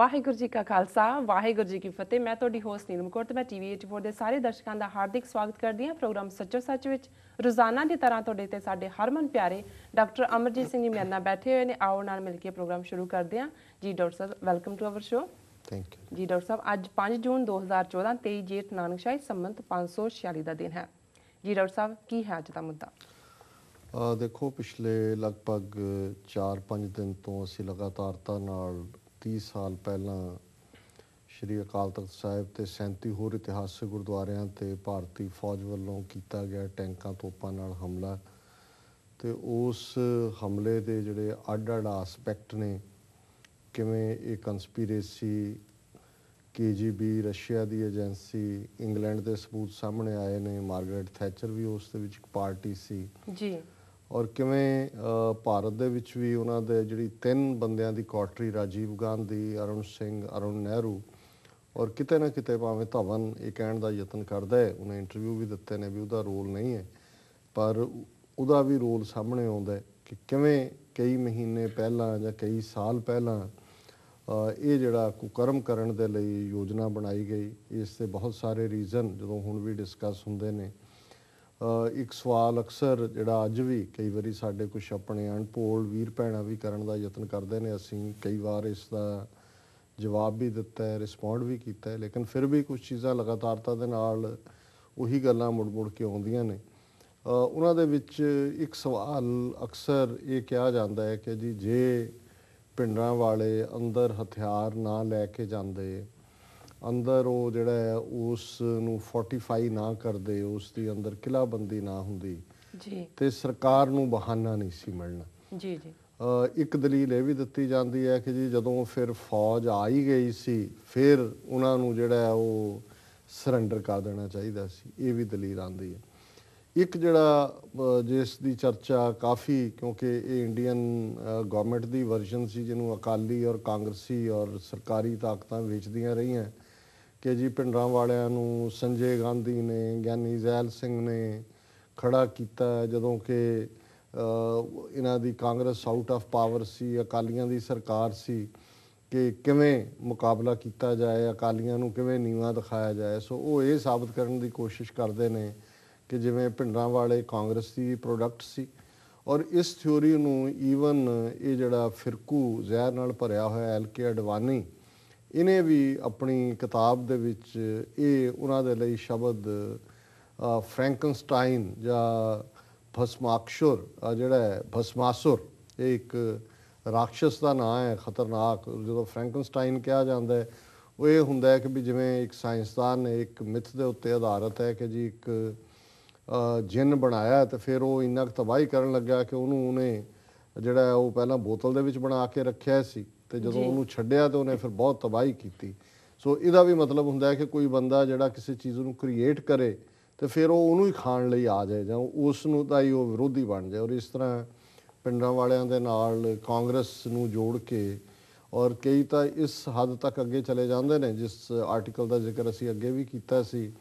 ਵਾਹਿਗੁਰੂ ਜੀ ਕਾ ਖਾਲਸਾ ਵਾਹਿਗੁਰੂ ਜੀ ਕੀ ਫਤਿਹ ਮੈਂ ਤੁਹਾਡੀ ਹੋਸਟ ਨੀਲਮ ਕੌਰ ਤੇ ਮੈਂ ਟੀਵੀ 84 ਦੇ ਸਾਰੇ ਦਰਸ਼ਕਾਂ ਦਾ ਹਾਰਦਿਕ ਸਵਾਗਤ ਕਰਦੀ ਹਾਂ ਪ੍ਰੋਗਰਾਮ ਸੱਚੋ ਸੱਚ ਵਿੱਚ ਰੋਜ਼ਾਨਾ ਦੀ ਤਰ੍ਹਾਂ ਤੁਹਾਡੇ ਤੇ ਸਾਡੇ ਹਰਮਨ ਪਿਆਰੇ ਡਾਕਟਰ ਅਮਰਜੀਤ ਸਿੰਘ ਜੀ ਮੇਰੇ ਨਾਲ ਬੈਠੇ ਹੋਏ ਨੇ ਆਓ ਨਾਲ ਮਿਲ ਕੇ ਪ੍ਰੋਗਰਾਮ ਸ਼ੁਰੂ ਕਰਦੇ ਹਾਂ ਜੀ ਡਾਕਟਰ ਸਾਹਿਬ welcome to our show thank you ਜੀ ਡਾਕਟਰ ਸਾਹਿਬ ਅੱਜ 5 ਜੂਨ 2014 23 ਜੇਠ ਨਾਨਕਸ਼ਾਹੀ ਸੰਮਤ 546 ਦਾ ਦਿਨ ਹੈ ਜੀ ਡਾਕਟਰ ਸਾਹਿਬ ਕੀ ਹੈ ਅੱਜ ਦਾ ਮੁੱਦਾ ਦੇਖੋ ਪਿਛਲੇ ਲਗਭਗ 4-5 ਦਿਨ ਤੋਂ ਅਸੀਂ ਲਗਾਤਾਰਤਾ ਨਾਲ 30 ਸਾਲ ਪਹਿਲਾਂ ਸ਼੍ਰੀ ਅਕਾਲ ਤਖਤ ਸਾਹਿਬ ਤੇ 37 ਹੋਰ ਇਤਿਹਾਸਕ ਗੁਰਦੁਆਰਿਆਂ ਤੇ ਭਾਰਤੀ ਫੌਜ ਵੱਲੋਂ ਕੀਤਾ ਗਿਆ ਟੈਂਕਾਂ ਤੋਪਾਂ ਨਾਲ ਹਮਲਾ ਤੇ ਉਸ ਹਮਲੇ ਦੇ ਜਿਹੜੇ ਅੱਡ-ਅੱਡ ਐਸਪੈਕਟ ਨੇ ਕਿਵੇਂ ਇਹ ਕਨਸਪੀਰੇਸੀ ਕੇਜੀਬੀ ਰਸ਼ੀਆ ਦੀ ਏਜੰਸੀ ਇੰਗਲੈਂਡ ਦੇ ਸਬੂਤ ਸਾਹਮਣੇ ਆਏ ਨੇ ਮਾਰਗਰਟ ਥੈਚਰ ਵੀ ਉਸ ਦੇ ਵਿੱਚ ਇੱਕ ਪਾਰਟੀ ਸੀ ਜੀ ਔਰ ਕਿਵੇਂ ਭਾਰਤ ਦੇ ਵਿੱਚ ਵੀ ਉਹਨਾਂ ਦੇ ਜਿਹੜੀ ਤਿੰਨ ਬੰਦਿਆਂ ਦੀ ਕੋਟਰੀ ਰਾਜੀਵ ਗਾਂਧੀ ਅਰੁਣ ਸਿੰਘ ਅਰੁਣ ਨਹਿਰੂ ਔਰ ਕਿਤੇ ਨਾ ਕਿਤੇ ਭਾਵੇਂ ਧਵਨ ਇਹ ਕਹਿਣ ਦਾ ਯਤਨ ਕਰਦਾ ਹੈ ਉਹਨੇ ਇੰਟਰਵਿਊ ਵੀ ਦਿੱਤੇ ਨੇ ਵੀ ਉਹਦਾ ਰੋਲ ਨਹੀਂ ਹੈ ਪਰ ਉਹਦਾ ਵੀ ਰੋਲ ਸਾਹਮਣੇ ਆਉਂਦਾ ਹੈ ਕਿ ਕਿਵੇਂ ਕਈ ਮਹੀਨੇ ਪਹਿਲਾਂ ਜਾਂ ਕਈ ਸਾਲ ਪਹਿਲਾਂ ਇਹ ਜਿਹੜਾ ਕੁਕਰਮ ਕਰਨ ਦੇ ਲਈ ਯੋਜਨਾ ਬਣਾਈ ਗਈ ਇਸ ਤੇ ਬਹੁਤ ਸਾਰੇ ਰੀਜ਼ਨ ਜਦੋਂ ਹੁਣ ਵੀ ਡਿਸਕਸ ਹੁੰਦੇ ਨੇ ਇੱਕ ਸਵਾਲ ਅਕਸਰ ਜਿਹੜਾ ਅੱਜ ਵੀ ਕਈ ਵਾਰੀ ਸਾਡੇ ਕੁਝ ਆਪਣੇ ਅਣਪੋਲ ਵੀਰ ਭੈਣਾਂ ਵੀ ਕਰਨ ਦਾ ਯਤਨ ਕਰਦੇ ਨੇ ਅਸੀਂ ਕਈ ਵਾਰ ਇਸ ਦਾ ਜਵਾਬ ਵੀ ਦਿੱਤਾ ਹੈ ਰਿਸਪੌਂਡ ਵੀ ਕੀਤਾ ਹੈ ਲੇਕਿਨ ਫਿਰ ਵੀ ਕੁਝ ਚੀਜ਼ਾਂ ਲਗਾਤਾਰਤਾ ਦੇ ਨਾਲ ਉਹੀ ਗੱਲਾਂ ਮੁੜ-ਮੁੜ ਕੇ ਆਉਂਦੀਆਂ ਨੇ ਉਹਨਾਂ ਦੇ ਵਿੱਚ ਇੱਕ ਸਵਾਲ ਅਕਸਰ ਇਹ ਕਿਹਾ ਜਾਂਦਾ ਹੈ ਕਿ ਜੀ ਜੇ ਪਿੰਡਾਂ ਵਾਲੇ ਅੰਦਰ ਹਥਿਆਰ ਨਾ ਲੈ ਕੇ ਜਾਂਦੇ ਅੰਦਰ ਉਹ ਜਿਹੜਾ ਉਸ ਨੂੰ ਫੋਰਟੀਫਾਈ ਨਾ ਕਰਦੇ ਉਸ ਦੀ ਅੰਦਰ ਕਿਲਾਬੰਦੀ ਨਾ ਹੁੰਦੀ ਜੀ ਤੇ ਸਰਕਾਰ ਨੂੰ ਬਹਾਨਾ ਨਹੀਂ ਸੀ ਮਿਲਣਾ ਜੀ ਜੀ ਇੱਕ ਦਲੀਲ ਇਹ ਵੀ ਦਿੱਤੀ ਜਾਂਦੀ ਹੈ ਕਿ ਜੀ ਜਦੋਂ ਫਿਰ ਫੌਜ ਆ ਹੀ ਗਈ ਸੀ ਫਿਰ ਉਹਨਾਂ ਨੂੰ ਜਿਹੜਾ ਉਹ ਸਰੈਂਡਰ ਕਰ ਦੇਣਾ ਚਾਹੀਦਾ ਸੀ ਇਹ ਵੀ ਦਲੀਲ ਆਂਦੀ ਹੈ ਇੱਕ ਜਿਹੜਾ ਜਿਸ ਦੀ ਚਰਚਾ ਕਾਫੀ ਕਿਉਂਕਿ ਇਹ ਇੰਡੀਅਨ ਗਵਰਨਮੈਂਟ ਦੀ ਵਰਜ਼ਨ ਸੀ ਜਿਹਨੂੰ ਅਕਾਲੀ ਔਰ ਕਾਂਗਰਸੀ ਔਰ ਸਰਕਾਰੀ ਤਾਕਤਾਂ ਵੇਚਦੀਆਂ ਰਹੀਆਂ ਕਿ ਜੀ ਪਿੰਡਾਂ ਵਾਲਿਆਂ ਨੂੰ ਸੰਜੇ ਗਾਂਧੀ ਨੇ ਗਿਆਨੀ ਜ਼ੈਲ ਸਿੰਘ ਨੇ ਖੜਾ ਕੀਤਾ ਜਦੋਂ ਕਿ ਇਹਨਾਂ ਦੀ ਕਾਂਗਰਸ ਆਊਟ ਆਫ ਪਾਵਰ ਸੀ ਅਕਾਲੀਆਂ ਦੀ ਸਰਕਾਰ ਸੀ ਕਿ ਕਿਵੇਂ ਮੁਕਾਬਲਾ ਕੀਤਾ ਜਾਏ ਅਕਾਲੀਆਂ ਨੂੰ ਕਿਵੇਂ ਨੀਵਾ ਦਿਖਾਇਆ ਜਾਏ ਸੋ ਉਹ ਇਹ ਸਾਬਤ ਕਰਨ ਦੀ ਕੋਸ਼ਿਸ਼ ਕਰਦੇ ਨੇ ਕਿ ਜਿਵੇਂ ਪਿੰਡਾਂ ਵਾਲੇ ਕਾਂਗਰਸ ਦੀ ਪ੍ਰੋਡਕਟ ਸੀ ਔਰ ਇਸ ਥਿਉਰੀ ਨੂੰ ਈਵਨ ਇਹ ਜਿਹੜਾ ਫਿਰਕੂ ਜ਼ਹਿਰ ਨਾਲ ਭਰਿਆ ਹੋਇਆ ਐਲ ਕੇ ਅਡਵਾਨੀ ਇਹਨੇ ਵੀ ਆਪਣੀ ਕਿਤਾਬ ਦੇ ਵਿੱਚ ਇਹ ਉਹਨਾਂ ਦੇ ਲਈ ਸ਼ਬਦ ਫ੍ਰੈਂਕਨਸਟਾਈਨ ਜਾਂ ਭਸਮਾਕਸ਼ੁਰ ਜਿਹੜਾ ਹੈ ਭਸਮਾਸੁਰ ਇਹ ਇੱਕ ਰਾਖਸ਼ਸ ਦਾ ਨਾਮ ਹੈ ਖਤਰਨਾਕ ਜਦੋਂ ਫ੍ਰੈਂਕਨਸਟਾਈਨ ਕਿਹਾ ਜਾਂਦਾ ਹੈ ਉਹ ਇਹ ਹੁੰਦਾ ਹੈ ਕਿ ਵੀ ਜਿਵੇਂ ਇੱਕ ਸਾਇੰਸਦਾਨ ਨੇ ਇੱਕ ਮਿਥ ਦੇ ਉੱਤੇ ਆਧਾਰਿਤ ਹੈ ਕਿ ਜੀ ਇੱਕ ਜਿੰਨ ਬਣਾਇਆ ਤੇ ਫਿਰ ਉਹ ਇੰਨਾ ਤਬਾਹੀ ਕਰਨ ਲੱਗਾ ਕਿ ਉਹਨੂੰ ਉਹਨੇ ਜਿਹੜਾ ਉਹ ਪਹਿਲਾਂ ਬੋਤਲ ਦੇ ਵਿੱਚ ਬਣਾ ਕੇ ਰੱਖਿਆ ਸੀ ਤੇ ਜਦੋਂ ਉਹਨੂੰ ਛੱਡਿਆ ਤਾਂ ਉਹਨੇ ਫਿਰ ਬਹੁਤ ਤਬਾਹੀ ਕੀਤੀ ਸੋ ਇਹਦਾ ਵੀ ਮਤਲਬ ਹੁੰਦਾ ਹੈ ਕਿ ਕੋਈ ਬੰਦਾ ਜਿਹੜਾ ਕਿਸੇ ਚੀਜ਼ ਨੂੰ ਕ੍ਰੀਏਟ ਕਰੇ ਤੇ ਫਿਰ ਉਹ ਉਹਨੂੰ ਹੀ ਖਾਣ ਲਈ ਆ ਜਾਏ ਜਾਂ ਉਸ ਨੂੰ ਤਾਂ ਹੀ ਉਹ ਵਿਰੋਧੀ ਬਣ ਜਾਏ ਔਰ ਇਸ ਤਰ੍ਹਾਂ ਪਿੰਡਾਂ ਵਾਲਿਆਂ ਦੇ ਨਾਲ ਕਾਂਗਰਸ ਨੂੰ ਜੋੜ ਕੇ ਔਰ ਕਈ ਤਾਂ ਇਸ ਹੱਦ ਤੱਕ ਅੱਗੇ ਚਲੇ ਜਾਂਦੇ ਨੇ ਜਿਸ ਆਰਟੀਕਲ ਦਾ ਜ਼ਿਕਰ ਅਸੀਂ ਅੱਗੇ ਵੀ ਕੀਤਾ ਸੀ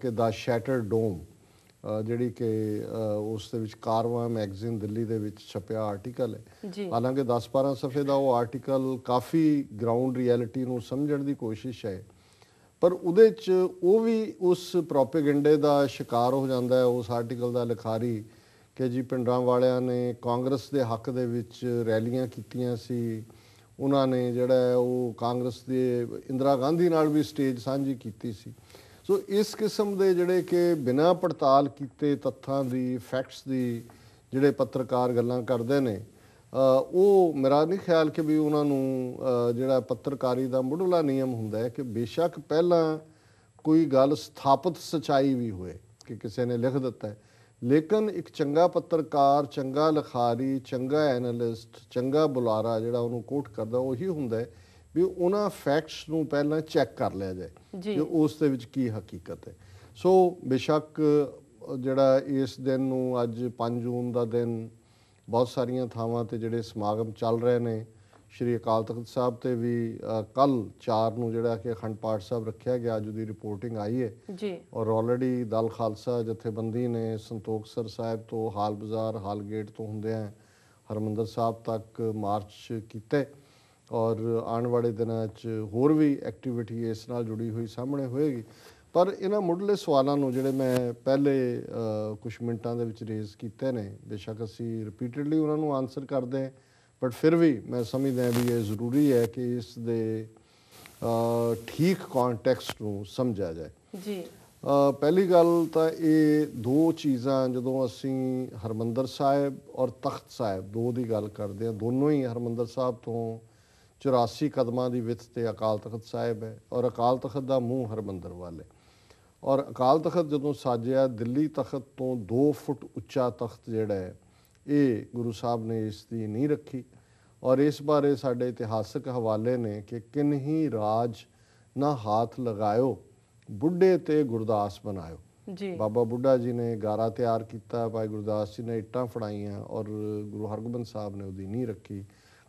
ਕਿ ਦਾ ਸ਼ੈਟਰ ਡੋਮ ਜਿਹੜੀ ਕਿ ਉਸ ਦੇ ਵਿੱਚ ਕਾਰਵਾ ਮੈਗਜ਼ੀਨ ਦਿੱਲੀ ਦੇ ਵਿੱਚ ਛਪਿਆ ਆਰਟੀਕਲ ਹੈ ਹਾਲਾਂਕਿ 10-12 ਸਫੇ ਦਾ ਉਹ ਆਰਟੀਕਲ ਕਾਫੀ ਗਰਾਊਂਡ ਰਿਐਲਿਟੀ ਨੂੰ ਸਮਝਣ ਦੀ ਕੋਸ਼ਿਸ਼ ਹੈ ਪਰ ਉਹਦੇ 'ਚ ਉਹ ਵੀ ਉਸ ਪ੍ਰੋਪਗੈਂਡੇ ਦਾ ਸ਼ਿਕਾਰ ਹੋ ਜਾਂਦਾ ਹੈ ਉਸ ਆਰਟੀਕਲ ਦਾ ਲਿਖਾਰੀ ਕਿ ਜੀ ਪਿੰਡਾਂ ਵਾਲਿਆਂ ਨੇ ਕਾਂਗਰਸ ਦੇ ਹੱਕ ਦੇ ਵਿੱਚ ਰੈਲੀਆਂ ਕੀਤੀਆਂ ਸੀ ਉਹਨਾਂ ਨੇ ਜਿਹੜਾ ਉਹ ਕਾਂਗਰਸ ਦੇ ਇੰਦਰਾ ਗਾਂਧੀ ਨਾਲ ਵੀ ਸਟੇਜ ਸਾਂਝੀ ਕੀਤੀ ਸੀ ਸੋ ਇਸ ਕਿਸਮ ਦੇ ਜਿਹੜੇ ਕਿ ਬਿਨਾ ਪੜਤਾਲ ਕੀਤੇ ਤੱਥਾਂ ਦੀ ਫੈਕਟਸ ਦੀ ਜਿਹੜੇ ਪੱਤਰਕਾਰ ਗੱਲਾਂ ਕਰਦੇ ਨੇ ਉਹ ਮੇਰਾ ਨਹੀਂ ਖਿਆਲ ਕਿ ਵੀ ਉਹਨਾਂ ਨੂੰ ਜਿਹੜਾ ਪੱਤਰਕਾਰੀ ਦਾ ਮੁੱਢਲਾ ਨਿਯਮ ਹੁੰਦਾ ਹੈ ਕਿ ਬੇਸ਼ੱਕ ਪਹਿਲਾਂ ਕੋਈ ਗੱਲ ਸਥਾਪਿਤ ਸਚਾਈ ਵੀ ਹੋਏ ਕਿ ਕਿਸੇ ਨੇ ਲਿਖ ਦਿੱਤਾ ਹੈ ਲੇਕਿਨ ਇੱਕ ਚੰਗਾ ਪੱਤਰਕਾਰ ਚੰਗਾ ਲਖਾਰੀ ਚੰਗਾ ਐਨਾਲਿਸਟ ਚੰਗਾ ਬੁਲਾਰਾ ਜਿਹੜਾ ਉਹਨੂੰ ਕੋਟ ਕਰਦਾ ਉਹੀ ਹੁੰਦਾ ਹੈ ਵੀ ਉਹਨਾਂ ਫੈਕਟਸ ਨੂੰ ਪਹਿਲਾਂ ਚੈੱਕ ਕਰ ਲਿਆ ਜਾਏ ਕਿ ਉਸ ਦੇ ਵਿੱਚ ਕੀ ਹਕੀਕਤ ਹੈ ਸੋ ਬੇਸ਼ੱਕ ਜਿਹੜਾ ਇਸ ਦਿਨ ਨੂੰ ਅੱਜ 5 ਜੂਨ ਦਾ ਦਿਨ ਬਹੁਤ ਸਾਰੀਆਂ ਥਾਵਾਂ ਤੇ ਜਿਹੜੇ ਸਮਾਗਮ ਚੱਲ ਰਹੇ ਨੇ ਸ਼੍ਰੀ ਅਕਾਲ ਤਖਤ ਸਾਹਿਬ ਤੇ ਵੀ ਕੱਲ 4 ਨੂੰ ਜਿਹੜਾ ਕਿ ਅਖੰਡ ਪਾਠ ਸਾਹਿਬ ਰੱਖਿਆ ਗਿਆ ਅੱਜ ਦੀ ਰਿਪੋਰਟਿੰਗ ਆਈ ਹੈ ਜੀ ਔਰ ਆਲਰੇਡੀ ਦਲ ਖਾਲਸਾ ਜਥੇਬੰਦੀ ਨੇ ਸੰਤੋਖ ਸਰ ਸਾਹਿਬ ਤੋਂ ਹਾਲ ਬਾਜ਼ਾਰ ਹਾਲ ਗੇਟ ਤੋਂ ਹੁੰਦੇ ਆ ਹਰਮੰਦਰ ਸਾਹਿਬ ਤੱਕ ਮਾਰਚ ਕੀਤੇ ਔਰ ਆਉਣ ਵਾਲੇ ਦਿਨਾਂ 'ਚ ਹੋਰ ਵੀ ਐਕਟੀਵਿਟੀ ਇਸ ਨਾਲ ਜੁੜੀ ਹੋਈ ਸਾਹਮਣੇ ਹੋਏਗੀ ਪਰ ਇਹਨਾਂ ਮੁੱਢਲੇ ਸਵਾਲਾਂ ਨੂੰ ਜਿਹੜੇ ਮੈਂ ਪਹਿਲੇ ਕੁਝ ਮਿੰਟਾਂ ਦੇ ਵਿੱਚ ਰੇਜ਼ ਕੀਤੇ ਨੇ ਬੇਸ਼ੱਕ ਅਸੀਂ ਰਿਪੀਟਿਡਲੀ ਉਹਨਾਂ ਨੂੰ ਆਨਸਰ ਕਰਦੇ ਹਾਂ ਬਟ ਫਿਰ ਵੀ ਮੈਂ ਸਮਝਦਾ ਹਾਂ ਵੀ ਇਹ ਜ਼ਰੂਰੀ ਹੈ ਕਿ ਇਸ ਦੇ ਠੀਕ ਕੰਟੈਕਸਟ ਨੂੰ ਸਮਝਿਆ ਜਾਏ ਜੀ ਪਹਿਲੀ ਗੱਲ ਤਾਂ ਇਹ ਦੋ ਚੀਜ਼ਾਂ ਜਦੋਂ ਅਸੀਂ ਹਰਮੰਦਰ ਸਾਹਿਬ ਔਰ ਤਖਤ ਸਾਹਿਬ ਦੋ ਦੀ ਗੱਲ ਕਰਦੇ ਹਾਂ ਦੋਨੋਂ ਹੀ ਹਰਮੰਦਰ ਸਾਹਿਬ ਤੋਂ 84 ਕਦਮਾਂ ਦੀ ਵਿੱਥ ਤੇ ਅਕਾਲ ਤਖਤ ਸਾਹਿਬ ਹੈ ਔਰ ਅਕਾਲ ਤਖਤ ਦਾ ਮੂੰਹ ਹਰਮੰਦਰ ਵਾਲੇ ਔਰ ਅਕਾਲ ਤਖਤ ਜਦੋਂ ਸਾਜਿਆ ਦਿੱਲੀ ਤਖਤ ਤੋਂ 2 ਫੁੱਟ ਉੱਚਾ ਤਖਤ ਜਿਹੜਾ ਹੈ ਇਹ ਗੁਰੂ ਸਾਹਿਬ ਨੇ ਇਸ ਦੀ ਨਹੀਂ ਰੱਖੀ ਔਰ ਇਸ ਬਾਰੇ ਸਾਡੇ ਇਤਿਹਾਸਕ ਹਵਾਲੇ ਨੇ ਕਿ ਕਿਨਹੀ ਰਾਜ ਨਾ ਹੱਥ ਲਗਾਇਓ ਬੁੱਢੇ ਤੇ ਗੁਰਦਾਸ ਬਣਾਇਓ ਜੀ ਬਾਬਾ ਬੁੱਢਾ ਜੀ ਨੇ ਗਾਰਾ ਤਿਆਰ ਕੀਤਾ ਭਾਈ ਗੁਰਦਾਸ ਜੀ ਨੇ ਇੱਟਾਂ ਫੜਾਈਆਂ ਔਰ ਗੁਰੂ ਹਰਗੋਬਿੰਦ ਸਾਹਿਬ ਨੇ ਉਹਦੀ ਨਹੀਂ ਰੱਖੀ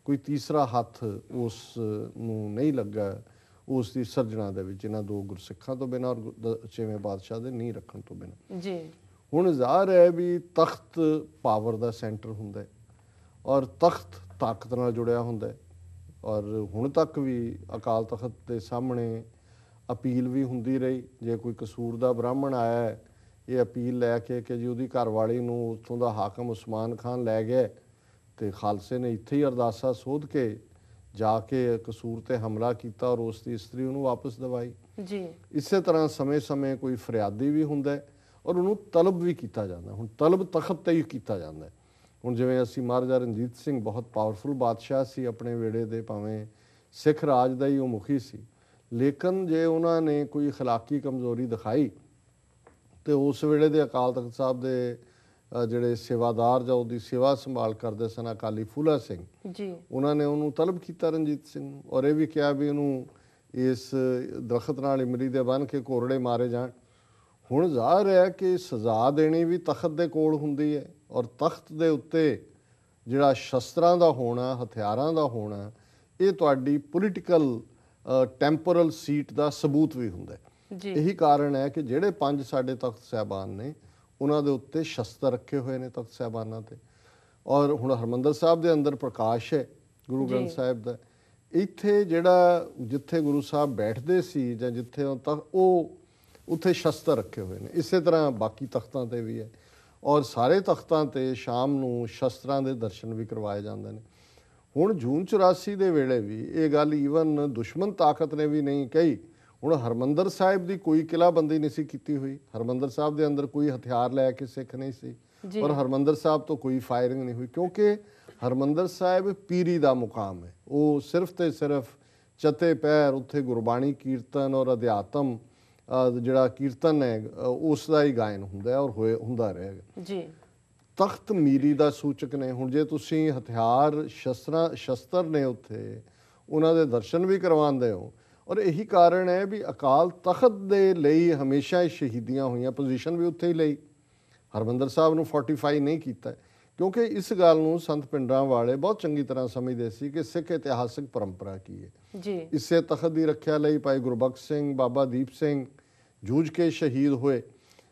ਕੋਈ ਤੀਸਰਾ ਹੱਥ ਉਸ ਨੂੰ ਨਹੀਂ ਲੱਗਾ ਉਸ ਦੀ ਸਰਜਣਾ ਦੇ ਵਿੱਚ ਇਹਨਾਂ ਦੋ ਗੁਰਸਿੱਖਾਂ ਤੋਂ ਬਿਨਾਂ ਔਰ ਛੇਵੇਂ ਬਾਦਸ਼ਾਹ ਦੇ ਨਹੀਂ ਰੱਖਣ ਤੋਂ ਬਿਨਾਂ ਜੀ ਹੁਣ ਜ਼ਾਹਰ ਹੈ ਵੀ ਤਖਤ ਪਾਵਰ ਦਾ ਸੈਂਟਰ ਹੁੰਦਾ ਹੈ ਔਰ ਤਖਤ ਤਾਕਤ ਨਾਲ ਜੁੜਿਆ ਹੁੰਦਾ ਹੈ ਔਰ ਹੁਣ ਤੱਕ ਵੀ ਅਕਾਲ ਤਖਤ ਦੇ ਸਾਹਮਣੇ ਅਪੀਲ ਵੀ ਹੁੰਦੀ ਰਹੀ ਜੇ ਕੋਈ ਕਸੂਰ ਦਾ ਬ੍ਰਾਹਮਣ ਆਇਆ ਇਹ ਅਪੀਲ ਲੈ ਕੇ ਕਿ ਜੀ ਉਹਦੀ ਘਰ ਵਾਲੀ ਨੂੰ ਉਥੋਂ ਦਾ ਹਾਕਮ ਉਸਮਾਨ ਖਾਨ ਲੈ ਗਿਆ ਤੇ ਖਾਲਸੇ ਨੇ ਇੱਥੇ ਹੀ ਅਰਦਾਸਾ ਸੋਧ ਕੇ ਜਾ ਕੇ ਕਸੂਰ ਤੇ ਹਮਲਾ ਕੀਤਾ ਔਰ ਉਸ ਦੀ ਇਸਤਰੀ ਨੂੰ ਵਾਪਸ ਦਵਾਈ ਜੀ ਇਸੇ ਤਰ੍ਹਾਂ ਸਮੇਂ-ਸਮੇਂ ਕੋਈ ਫਰਿਆਦੀ ਵੀ ਹੁੰਦਾ ਔਰ ਉਹਨੂੰ ਤਲਬ ਵੀ ਕੀਤਾ ਜਾਂਦਾ ਹੁਣ ਤਲਬ ਤਖਤ ਤੇ ਹੀ ਕੀਤਾ ਜਾਂਦਾ ਹੁਣ ਜਿਵੇਂ ਅਸੀਂ ਮਹਾਰਾਜਾ ਰਣਜੀਤ ਸਿੰਘ ਬਹੁਤ ਪਾਵਰਫੁਲ ਬਾਦਸ਼ਾਹ ਸੀ ਆਪਣੇ ਵੇੜੇ ਦੇ ਭਾਵੇਂ ਸਿੱਖ ਰਾਜ ਦਾ ਹੀ ਉਹ ਮੁਖੀ ਸੀ ਲੇਕਿਨ ਜੇ ਉਹਨਾਂ ਨੇ ਕੋਈ اخلاقی ਕਮਜ਼ੋਰੀ ਦਿਖਾਈ ਤੇ ਉਸ ਵੇਲੇ ਦੇ ਅਕਾਲ ਤਖਤ ਸਾਹਿਬ ਦੇ ਜਿਹੜੇ ਸੇਵਾਦਾਰ ਜਾਂ ਉਹਦੀ ਸੇਵਾ ਸੰਭਾਲ ਕਰਦੇ ਸਨ ਅਕਾਲੀ ਫੂਲਾ ਸਿੰਘ ਜੀ ਉਹਨਾਂ ਨੇ ਉਹਨੂੰ ਤਲਬ ਕੀਤਾ ਰਣਜੀਤ ਸਿੰਘ ਨੂੰ ਔਰ ਇਹ ਵੀ ਕਿਹਾ ਵੀ ਉਹਨੂੰ ਇਸ ਦਰਖਤ ਨਾਲ ਇਮਰੀ ਦੇ ਬਨ ਕੇ ਕੋਰੜੇ ਮਾਰੇ ਜਾਣ ਹੁਣ ਜ਼ਾਹਰ ਹੈ ਕਿ ਸਜ਼ਾ ਦੇਣੀ ਵੀ ਤਖਤ ਦੇ ਕੋਲ ਹੁੰਦੀ ਹੈ ਔਰ ਤਖਤ ਦੇ ਉੱਤੇ ਜਿਹੜਾ ਸ਼ਸਤਰਾਂ ਦਾ ਹੋਣਾ ਹਥਿਆਰਾਂ ਦਾ ਹੋਣਾ ਇਹ ਤੁਹਾਡੀ ਪੋਲੀਟੀਕਲ ਟੈਂਪੋਰਲ ਸੀਟ ਦਾ ਸਬੂਤ ਵੀ ਹੁੰਦਾ ਹੈ ਇਹੀ ਕਾਰਨ ਹੈ ਕਿ ਜਿਹੜੇ ਪੰਜ ਸਾਡੇ ਤਖਤ ਸਹਿਬਾਨ ਨੇ ਉਹਨਾਂ ਦੇ ਉੱਤੇ ਸ਼ਸਤਰ ਰੱਖੇ ਹੋਏ ਨੇ ਤਖਤ ਸਹਿਬਾਨਾਂ ਤੇ ਔਰ ਹੁਣ ਹਰਮੰਦਰ ਸਾਹਿਬ ਦੇ ਅੰਦਰ ਪ੍ਰਕਾਸ਼ ਹੈ ਗੁਰੂ ਗ੍ਰੰਥ ਸਾਹਿਬ ਦਾ ਇੱਥੇ ਜਿਹੜਾ ਜਿੱਥੇ ਗੁਰੂ ਸਾਹਿਬ ਬੈਠਦੇ ਸੀ ਜਾਂ ਜਿੱਥੇ ਉਹ ਉਹ ਉੱਥੇ ਸ਼ਸਤਰ ਰੱਖੇ ਹੋਏ ਨੇ ਇਸੇ ਤਰ੍ਹਾਂ ਬਾਕੀ ਤਖਤਾਂ ਤੇ ਵੀ ਹੈ ਔਰ ਸਾਰੇ ਤਖਤਾਂ ਤੇ ਸ਼ਾਮ ਨੂੰ ਸ਼ਸਤਰਾਂ ਦੇ ਦਰਸ਼ਨ ਵੀ ਕਰਵਾਏ ਜਾਂਦੇ ਨੇ ਹੁਣ ਜੂਨ 84 ਦੇ ਵੇਲੇ ਵੀ ਇਹ ਗੱਲ ਈਵਨ ਦੁਸ਼ਮਣ ਤਾਕਤ ਨੇ ਵੀ ਨਹੀਂ ਕਹੀ ਹੁਣ ਹਰਮੰਦਰ ਸਾਹਿਬ ਦੀ ਕੋਈ ਕਿਲਾਬੰਦੀ ਨਹੀਂ ਸੀ ਕੀਤੀ ਹੋਈ ਹਰਮੰਦਰ ਸਾਹਿਬ ਦੇ ਅੰਦਰ ਕੋਈ ਹਥਿਆਰ ਲੈ ਕੇ ਸਿੱਖ ਨਹੀਂ ਸੀ ਔਰ ਹਰਮੰਦਰ ਸਾਹਿਬ ਤੋਂ ਕੋਈ ਫਾਇਰਿੰਗ ਨਹੀਂ ਹੋਈ ਕਿਉਂਕਿ ਹਰਮੰਦਰ ਸਾਹਿਬ ਪੀਰੀ ਦਾ ਮੁਕਾਮ ਹੈ ਉਹ ਸਿਰਫ ਤੇ ਸਿਰਫ ਚਤੇ ਪੈਰ ਉੱਥੇ ਗੁਰਬਾਣੀ ਕੀਰਤਨ ਔਰ ਅਧਿਆਤਮ ਜਿਹੜਾ ਕੀਰਤਨ ਹੈ ਉਸ ਦਾ ਹੀ ਗਾਇਨ ਹੁੰਦਾ ਔਰ ਹੋਏ ਹੁੰਦਾ ਰਹੇਗਾ ਜੀ ਤਖਤ ਮੀਰੀ ਦਾ ਸੂਚਕ ਨੇ ਹੁਣ ਜੇ ਤੁਸੀਂ ਹਥਿਆਰ ਸ਼ਸਤਰਾਂ ਸ਼ਸਤਰ ਨੇ ਉੱਥੇ ਉਹਨਾਂ ਦੇ ਦਰਸ਼ਨ ਵੀ ਕਰਵਾਉਂਦੇ ਹੋ ਔਰ ਇਹੀ ਕਾਰਨ ਹੈ ਵੀ ਅਕਾਲ ਤਖਤ ਦੇ ਲਈ ਹਮੇਸ਼ਾ ਹੀ ਸ਼ਹੀਦੀਆਂ ਹੋਈਆਂ ਪੋਜੀਸ਼ਨ ਵੀ ਉੱਥੇ ਹੀ ਲਈ ਹਰਮੰਦਰ ਸਾਹਿਬ ਨੂੰ ਫੋਰਟੀਫਾਈ ਨਹੀਂ ਕੀਤਾ ਕਿਉਂਕਿ ਇਸ ਗੱਲ ਨੂੰ ਸੰਤ ਪਿੰਡਰਾਂ ਵਾਲੇ ਬਹੁਤ ਚੰਗੀ ਤਰ੍ਹਾਂ ਸਮਝਦੇ ਸੀ ਕਿ ਸਿੱਖ ਇਤਿਹਾਸਿਕ ਪਰੰਪਰਾ ਕੀ ਹੈ ਜੀ ਇਸੇ ਤਖਤ ਦੀ ਰੱਖਿਆ ਲਈ ਭਾਈ ਗੁਰਬਖਸ਼ ਸਿੰਘ ਬਾਬਾ ਦੀਪ ਸਿੰਘ ਜੂਝ ਕੇ ਸ਼ਹੀਦ ਹੋਏ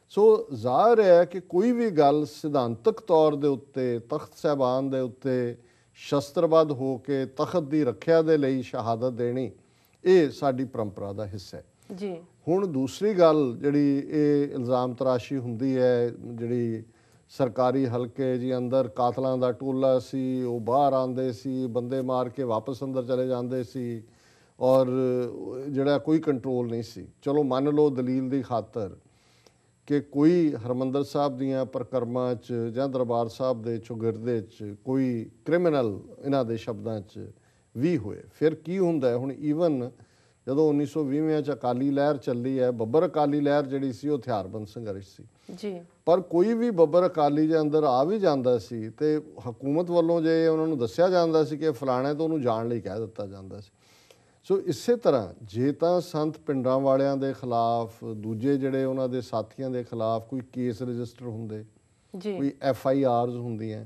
ਸੋ ਜ਼ਾਹਰ ਹੈ ਕਿ ਕੋਈ ਵੀ ਗੱਲ ਸਿਧਾਂਤਕ ਤੌਰ ਦੇ ਉੱਤੇ ਤਖਤ ਸਹਿਬਾਨ ਦੇ ਉੱਤੇ ਸ਼ਸਤਰਬੱਧ ਹੋ ਕੇ ਤਖਤ ਦੀ ਰੱਖਿਆ ਦੇ ਲਈ ਸ਼ਹਾਦਤ ਦੇਣੀ ਇਹ ਸਾਡੀ ਪਰੰਪਰਾ ਦਾ ਹਿੱਸਾ ਹੈ ਜੀ ਹੁਣ ਦੂਸਰੀ ਗੱਲ ਜਿਹੜੀ ਇਹ ਇਲਜ਼ਾਮ ਤਰਾਸ਼ੀ ਹੁੰਦੀ ਹੈ ਜਿਹੜੀ ਸਰਕਾਰੀ ਹਲਕੇ ਜੀ ਅੰਦਰ ਕਾਤਲਾਂ ਦਾ ਟੋਲਾ ਸੀ ਉਹ ਬਾਹਰ ਆਂਦੇ ਸੀ ਬੰਦੇ ਮਾਰ ਕੇ ਵਾਪਸ ਅੰਦਰ ਚਲੇ ਜਾਂਦੇ ਸੀ ਔਰ ਜਿਹੜਾ ਕੋਈ ਕੰਟਰੋਲ ਨਹੀਂ ਸੀ ਚਲੋ ਮੰਨ ਲਓ ਦਲੀਲ ਦੀ ਖਾਤਰ ਕਿ ਕੋਈ ਹਰਮੰਦਰ ਸਾਹਿਬ ਦੀਆਂ ਪ੍ਰਕਰਮਾਂ 'ਚ ਜਾਂ ਦਰਬਾਰ ਸਾਹਿਬ ਦੇ ਚੁਗਿਰਦੇ 'ਚ ਕੋਈ ਕ੍ਰਿਮੀਨਲ ਇਹਨਾਂ ਦੇ ਸ਼ਬਦਾਂ 'ਚ ਵੀ ਹੋਏ ਫਿਰ ਕੀ ਹੁੰਦਾ ਹੁਣ ਈਵਨ ਜਦੋਂ 1920 ਵਿੱਚ ਅਕਾਲੀ ਲਹਿਰ ਚੱਲੀ ਹੈ ਬੱਬਰ ਅਕਾਲੀ ਲਹਿਰ ਜਿਹੜੀ ਸੀ ਉਹ ਹਥਿਆਰਬੰਦ ਸੰਘਰਸ਼ ਸੀ ਜੀ ਪਰ ਕੋਈ ਵੀ ਬੱਬਰ ਅਕਾਲੀ ਦੇ ਅੰਦਰ ਆ ਵੀ ਜਾਂਦਾ ਸੀ ਤੇ ਹਕੂਮਤ ਵੱਲੋਂ ਜੇ ਉਹਨਾਂ ਨੂੰ ਦੱਸਿਆ ਜਾਂਦਾ ਸੀ ਕਿ ਫਲਾਣੇ ਤੋਂ ਉਹਨੂੰ ਜਾਣ ਲਈ ਕਹਿ ਦਿੱਤਾ ਜਾਂਦਾ ਸੀ ਸੋ ਇਸੇ ਤਰ੍ਹਾਂ ਜੇ ਤਾਂ ਸੰਤ ਪਿੰਡਾਂ ਵਾਲਿਆਂ ਦੇ ਖਿਲਾਫ ਦੂਜੇ ਜਿਹੜੇ ਉਹਨਾਂ ਦੇ ਸਾਥੀਆਂ ਦੇ ਖਿਲਾਫ ਕੋਈ ਕੇਸ ਰਜਿਸਟਰ ਹੁੰਦੇ ਜੀ ਕੋਈ ਐਫ ਆਈ ਆਰਜ਼ ਹੁੰਦੀਆਂ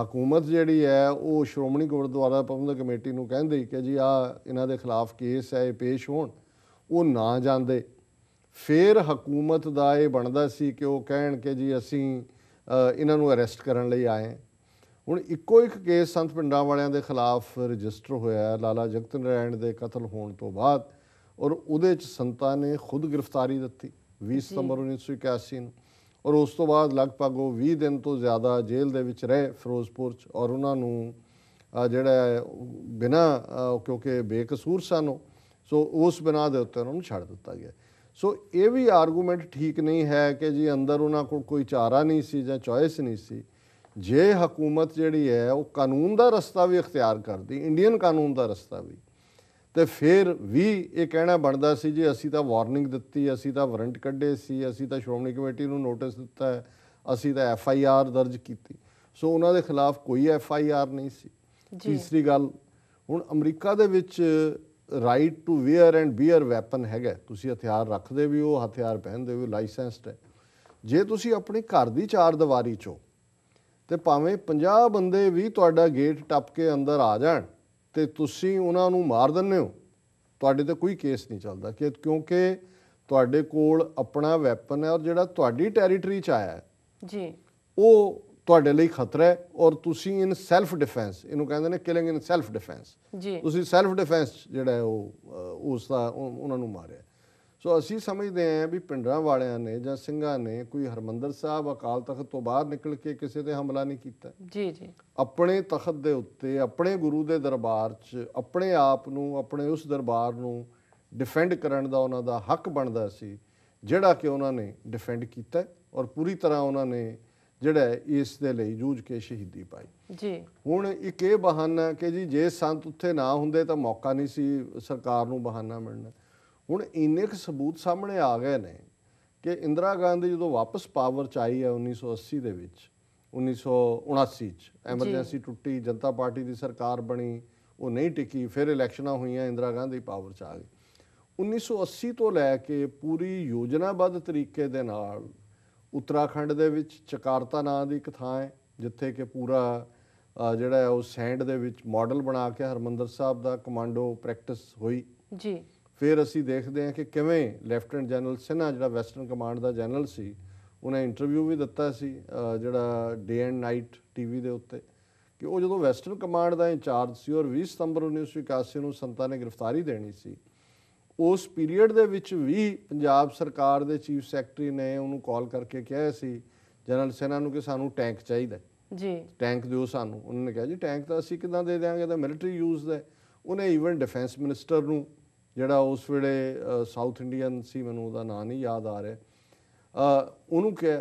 ਹਕੂਮਤ ਜਿਹੜੀ ਹੈ ਉਹ ਸ਼੍ਰੋਮਣੀ ਗੁਰਦੁਆਰਾ ਪ੍ਰਬੰਧਕ ਕਮੇਟੀ ਨੂੰ ਕਹਿੰਦੇ ਕਿ ਜੀ ਆ ਇਹਨਾਂ ਦੇ ਖਿਲਾਫ ਕੇਸ ਹੈ ਇਹ ਪੇਸ਼ ਹੋਣ ਉਹ ਨਾ ਜਾਂਦੇ ਫਿਰ ਹਕੂਮਤ ਦਾ ਇਹ ਬਣਦਾ ਸੀ ਕਿ ਉਹ ਕਹਿਣ ਕਿ ਜੀ ਅਸੀਂ ਇਹਨਾਂ ਨੂੰ ਅਰੈਸਟ ਕਰਨ ਲਈ ਆਏ ਹੁਣ ਇੱਕੋ ਇੱਕ ਕੇਸ ਸੰਤ ਪਿੰਡਾਂ ਵਾਲਿਆਂ ਦੇ ਖਿਲਾਫ ਰਜਿਸਟਰ ਹੋਇਆ ਲਾਲਾ ਜਗਤ ਨਰਾਇਣ ਦੇ ਕਤਲ ਹੋਣ ਤੋਂ ਬਾਅਦ ਔਰ ਉਹਦੇ ਚ ਸੰਤਾਂ ਨੇ ਖੁਦ ਗ੍ਰਿਫਤਾਰੀ ਦਿੱਤੀ 20 ਸਤੰਬਰ 1981 ਨੂੰ ਔਰ ਉਸ ਤੋਂ ਬਾਅਦ ਲਗਭਗ ਉਹ 20 ਦਿਨ ਤੋਂ ਜ਼ਿਆਦਾ ਜੇਲ੍ਹ ਦੇ ਵਿੱਚ ਰਹੇ ਫਿਰੋਜ਼ਪੁਰ ਚ ਔਰ ਉਹਨਾਂ ਨੂੰ ਜਿਹੜਾ ਬਿਨਾ ਕਿਉਂਕਿ ਬੇਕਸੂਰ ਸਨ ਉਹ ਸੋ ਉਸ ਬਿਨਾ ਦੇ ਉੱਤੇ ਉਹਨਾਂ ਨੂੰ ਛੱਡ ਦਿੱਤਾ ਗਿਆ ਸੋ ਇਹ ਵੀ ਆਰਗੂਮੈਂਟ ਠੀਕ ਨਹੀਂ ਹੈ ਕਿ ਜੀ ਅੰਦਰ ਉਹਨਾਂ ਕੋਲ ਕੋਈ ਚਾਰਾ ਨਹੀਂ ਸੀ ਜਾਂ ਚੋਇਸ ਨਹੀਂ ਸੀ ਜੇ ਹਕੂਮਤ ਜਿਹੜੀ ਹੈ ਉਹ ਕਾਨੂੰਨ ਦਾ ਰਸਤਾ ਵੀ ਇਖਤਿਆਰ ਕਰਦੀ ਇੰਡੀਅਨ ਕਾਨੂੰਨ ਦਾ ਰਸਤਾ ਵੀ ਤੇ ਫਿਰ ਵੀ ਇਹ ਕਹਿਣਾ ਬਣਦਾ ਸੀ ਜੀ ਅਸੀਂ ਤਾਂ ਵਾਰਨਿੰਗ ਦਿੱਤੀ ਅਸੀਂ ਤਾਂ ਵਾਰੰਟ ਕੱਢੇ ਸੀ ਅਸੀਂ ਤਾਂ ਸ਼੍ਰੋਮਣੀ ਕਮੇਟੀ ਨੂੰ ਨੋਟਿਸ ਦਿੱਤਾ ਹੈ ਅਸੀਂ ਤਾਂ ਐਫ ਆਈ ਆਰ ਦਰਜ ਕੀਤੀ ਸੋ ਉਹਨਾਂ ਦੇ ਖਿਲਾਫ ਕੋਈ ਐਫ ਆਈ ਆਰ ਨਹੀਂ ਸੀ ਤੀਸਰੀ ਗੱਲ ਹੁਣ ਅਮਰੀਕਾ ਦੇ ਵਿੱਚ right to wear and bear weapon ਹੈਗਾ ਤੁਸੀਂ ਹਥਿਆਰ ਰੱਖਦੇ ਵੀ ਹੋ ਹਥਿਆਰ ਪਹਿਨਦੇ ਵੀ ਲਾਇਸੈਂਸਡ ਹੈ ਜੇ ਤੁਸੀਂ ਆਪਣੇ ਘਰ ਦੀ ਚਾਰ ਦੀਵਾਰੀ ਚੋਂ ਤੇ ਭਾਵੇਂ 50 ਬੰਦੇ ਵੀ ਤੁਹਾਡਾ ਗੇਟ ਟੱਪ ਕੇ ਅੰਦਰ ਆ ਜਾਣ ਤੇ ਤੁਸੀਂ ਉਹਨਾਂ ਨੂੰ ਮਾਰ ਦਿੰਨੇ ਹੋ ਤੁਹਾਡੇ ਤੇ ਕੋਈ ਕੇਸ ਨਹੀਂ ਚੱਲਦਾ ਕਿ ਕਿਉਂਕਿ ਤੁਹਾਡੇ ਕੋਲ ਆਪਣਾ ਵੈਪਨ ਹੈ ਔਰ ਜਿਹੜਾ ਤੁਹਾਡੀ ਟੈਰੀਟਰੀ ਚ ਆਇਆ ਹੈ ਜੀ ਉਹ ਤੁਹਾਡੇ ਲਈ ਖਤਰਾ ਹੈ ਔਰ ਤੁਸੀਂ ਇਨ ਸੈਲਫ ਡਿਫੈਂਸ ਇਹਨੂੰ ਕਹਿੰਦੇ ਨੇ ਕਿਲਿੰਗ ਇਨ ਸੈਲਫ ਡਿਫੈਂਸ ਜੀ ਤੁਸੀਂ ਸੈਲਫ ਡਿਫੈਂਸ ਜਿਹੜਾ ਉਹ ਉਸ ਦਾ ਉਹਨਾਂ ਨੂੰ ਮਾਰਿਆ ਸੋ ਅਸੀਂ ਸਮਝਦੇ ਆਂ ਵੀ ਪਿੰਡਰਾਂ ਵਾਲਿਆਂ ਨੇ ਜਾਂ ਸਿੰਘਾਂ ਨੇ ਕੋਈ ਹਰਮੰਦਰ ਸਾਹਿਬ ਅਕਾਲ ਤਖਤ ਤੋਂ ਬਾਹਰ ਨਿਕਲ ਕੇ ਕਿਸੇ ਤੇ ਹਮਲਾ ਨਹੀਂ ਕੀਤਾ ਜੀ ਜੀ ਆਪਣੇ ਤਖਤ ਦੇ ਉੱਤੇ ਆਪਣੇ ਗੁਰੂ ਦੇ ਦਰਬਾਰ 'ਚ ਆਪਣੇ ਆਪ ਨੂੰ ਆਪਣੇ ਉਸ ਦਰਬਾਰ ਨੂੰ ਡਿਫੈਂਡ ਕਰਨ ਦਾ ਉਹਨਾਂ ਦਾ ਹੱਕ ਬਣਦਾ ਸੀ ਜਿਹੜਾ ਕਿ ਉਹਨਾਂ ਨੇ ਡਿਫੈਂਡ ਕੀਤਾ ਔਰ ਪੂਰੀ ਤਰ੍ਹਾਂ ਉਹਨਾਂ ਨੇ ਜਿਹੜਾ ਇਸ ਦੇ ਲਈ ਜੂਝ ਕੇ ਸ਼ਹੀਦੀ ਪਾਈ ਜੀ ਹੁਣ ਇੱਕ ਇਹ ਬਹਾਨਾ ਕਿ ਜੀ ਜੇ ਸੰਤ ਉੱਥੇ ਨਾ ਹੁੰਦੇ ਤਾਂ ਮੌਕਾ ਨਹੀਂ ਸੀ ਸਰਕਾਰ ਨੂੰ ਬਹਾਨਾ ਮਿਲਣਾ ਹੁਣ ਇੰਨੇ ਕੁ ਸਬੂਤ ਸਾਹਮਣੇ ਆ ਗਏ ਨੇ ਕਿ ਇੰਦਰਾ ਗਾਂਧੀ ਜਦੋਂ ਵਾਪਸ ਪਾਵਰ ਚ ਆਈ ਹੈ 1980 ਦੇ ਵਿੱਚ 1979 ਚ ਐਮਰਜੈਂਸੀ ਟੁੱਟੀ ਜਨਤਾ ਪਾਰਟੀ ਦੀ ਸਰਕਾਰ ਬਣੀ ਉਹ ਨਹੀਂ ਟਿਕੀ ਫਿਰ ਇਲੈਕਸ਼ਨਾਂ ਹੋਈਆਂ ਇੰਦਰਾ ਗਾਂਧੀ ਪਾਵਰ ਚ ਆ ਗਈ 1980 ਤੋਂ ਲੈ ਕੇ ਪੂਰੀ ਯੋਜਨਾਬੱਧ ਤਰੀਕੇ ਦੇ ਨਾਲ ਉੱਤਰਾਖੰਡ ਦੇ ਵਿੱਚ ਚਕਾਰਤਾ ਨਾਂ ਦੀ ਇੱਕ ਥਾਂ ਹੈ ਜਿੱਥੇ ਕਿ ਪੂਰਾ ਜਿਹੜਾ ਉਹ ਸੈਂਡ ਦੇ ਵਿੱਚ ਮਾਡਲ ਬਣਾ ਕੇ ਹਰਮੰਦਰ ਸਾਹਿਬ ਦਾ ਕਮਾਂਡੋ ਪ੍ਰੈਕਟਿਸ ਹੋਈ ਜੀ ਫਿਰ ਅਸੀਂ ਦੇਖਦੇ ਹਾਂ ਕਿ ਕਿਵੇਂ ਲੈਫਟਨੈਂਟ ਜਨਰਲ ਸਿਨਾ ਜਿਹੜਾ ਵੈਸਟਰਨ ਕਮਾਂਡ ਦਾ ਜਨਰਲ ਸੀ ਉਹਨੇ ਇੰਟਰਵਿਊ ਵੀ ਦਿੱਤਾ ਸੀ ਜਿਹੜਾ ਡੇ ਐਂਡ ਨਾਈਟ ਟੀਵੀ ਦੇ ਉੱਤੇ ਕਿ ਉਹ ਜਦੋਂ ਵੈਸਟਰਨ ਕਮਾਂਡ ਦਾ ਇੰਚਾਰਜ ਸੀ ਔਰ 20 ਸਤੰਬਰ 1981 ਨੂੰ ਸੰਤਾ ਨੇ ਗ੍ਰਿਫਤਾਰੀ ਦੇਣੀ ਸੀ ਉਸ ਪੀਰੀਅਡ ਦੇ ਵਿੱਚ ਵੀ ਪੰਜਾਬ ਸਰਕਾਰ ਦੇ ਚੀਫ ਸੈਕਟਰੀ ਨੇ ਉਹਨੂੰ ਕਾਲ ਕਰਕੇ ਕਿਹਾ ਸੀ ਜਨਰਲ ਸੈਨਾ ਨੂੰ ਕਿ ਸਾਨੂੰ ਟੈਂਕ ਚਾਹੀਦਾ ਜੀ ਟੈਂਕ ਦਿਓ ਸਾਨੂੰ ਉਹਨਾਂ ਨੇ ਕਿਹਾ ਜੀ ਟੈਂਕ ਤਾਂ ਅਸੀਂ ਕਿਦਾਂ ਦੇ ਦੇਵਾਂਗੇ ਤਾਂ ਮਿਲਟਰੀ ਯੂਜ਼ ਦਾ ਉਹਨੇ ਈਵਨ ਡਿਫੈਂਸ ਮਿਨਿਸਟਰ ਨੂੰ ਜਿਹੜਾ ਉਸ ਵੇਲੇ ਸਾਊਥ ਇੰਡੀਅਨ ਸੀ ਮੈਨੂੰ ਉਹਦਾ ਨਾਂ ਨਹੀਂ ਯਾਦ ਆ ਰਿਹਾ ਉਹਨੂੰ ਕਿ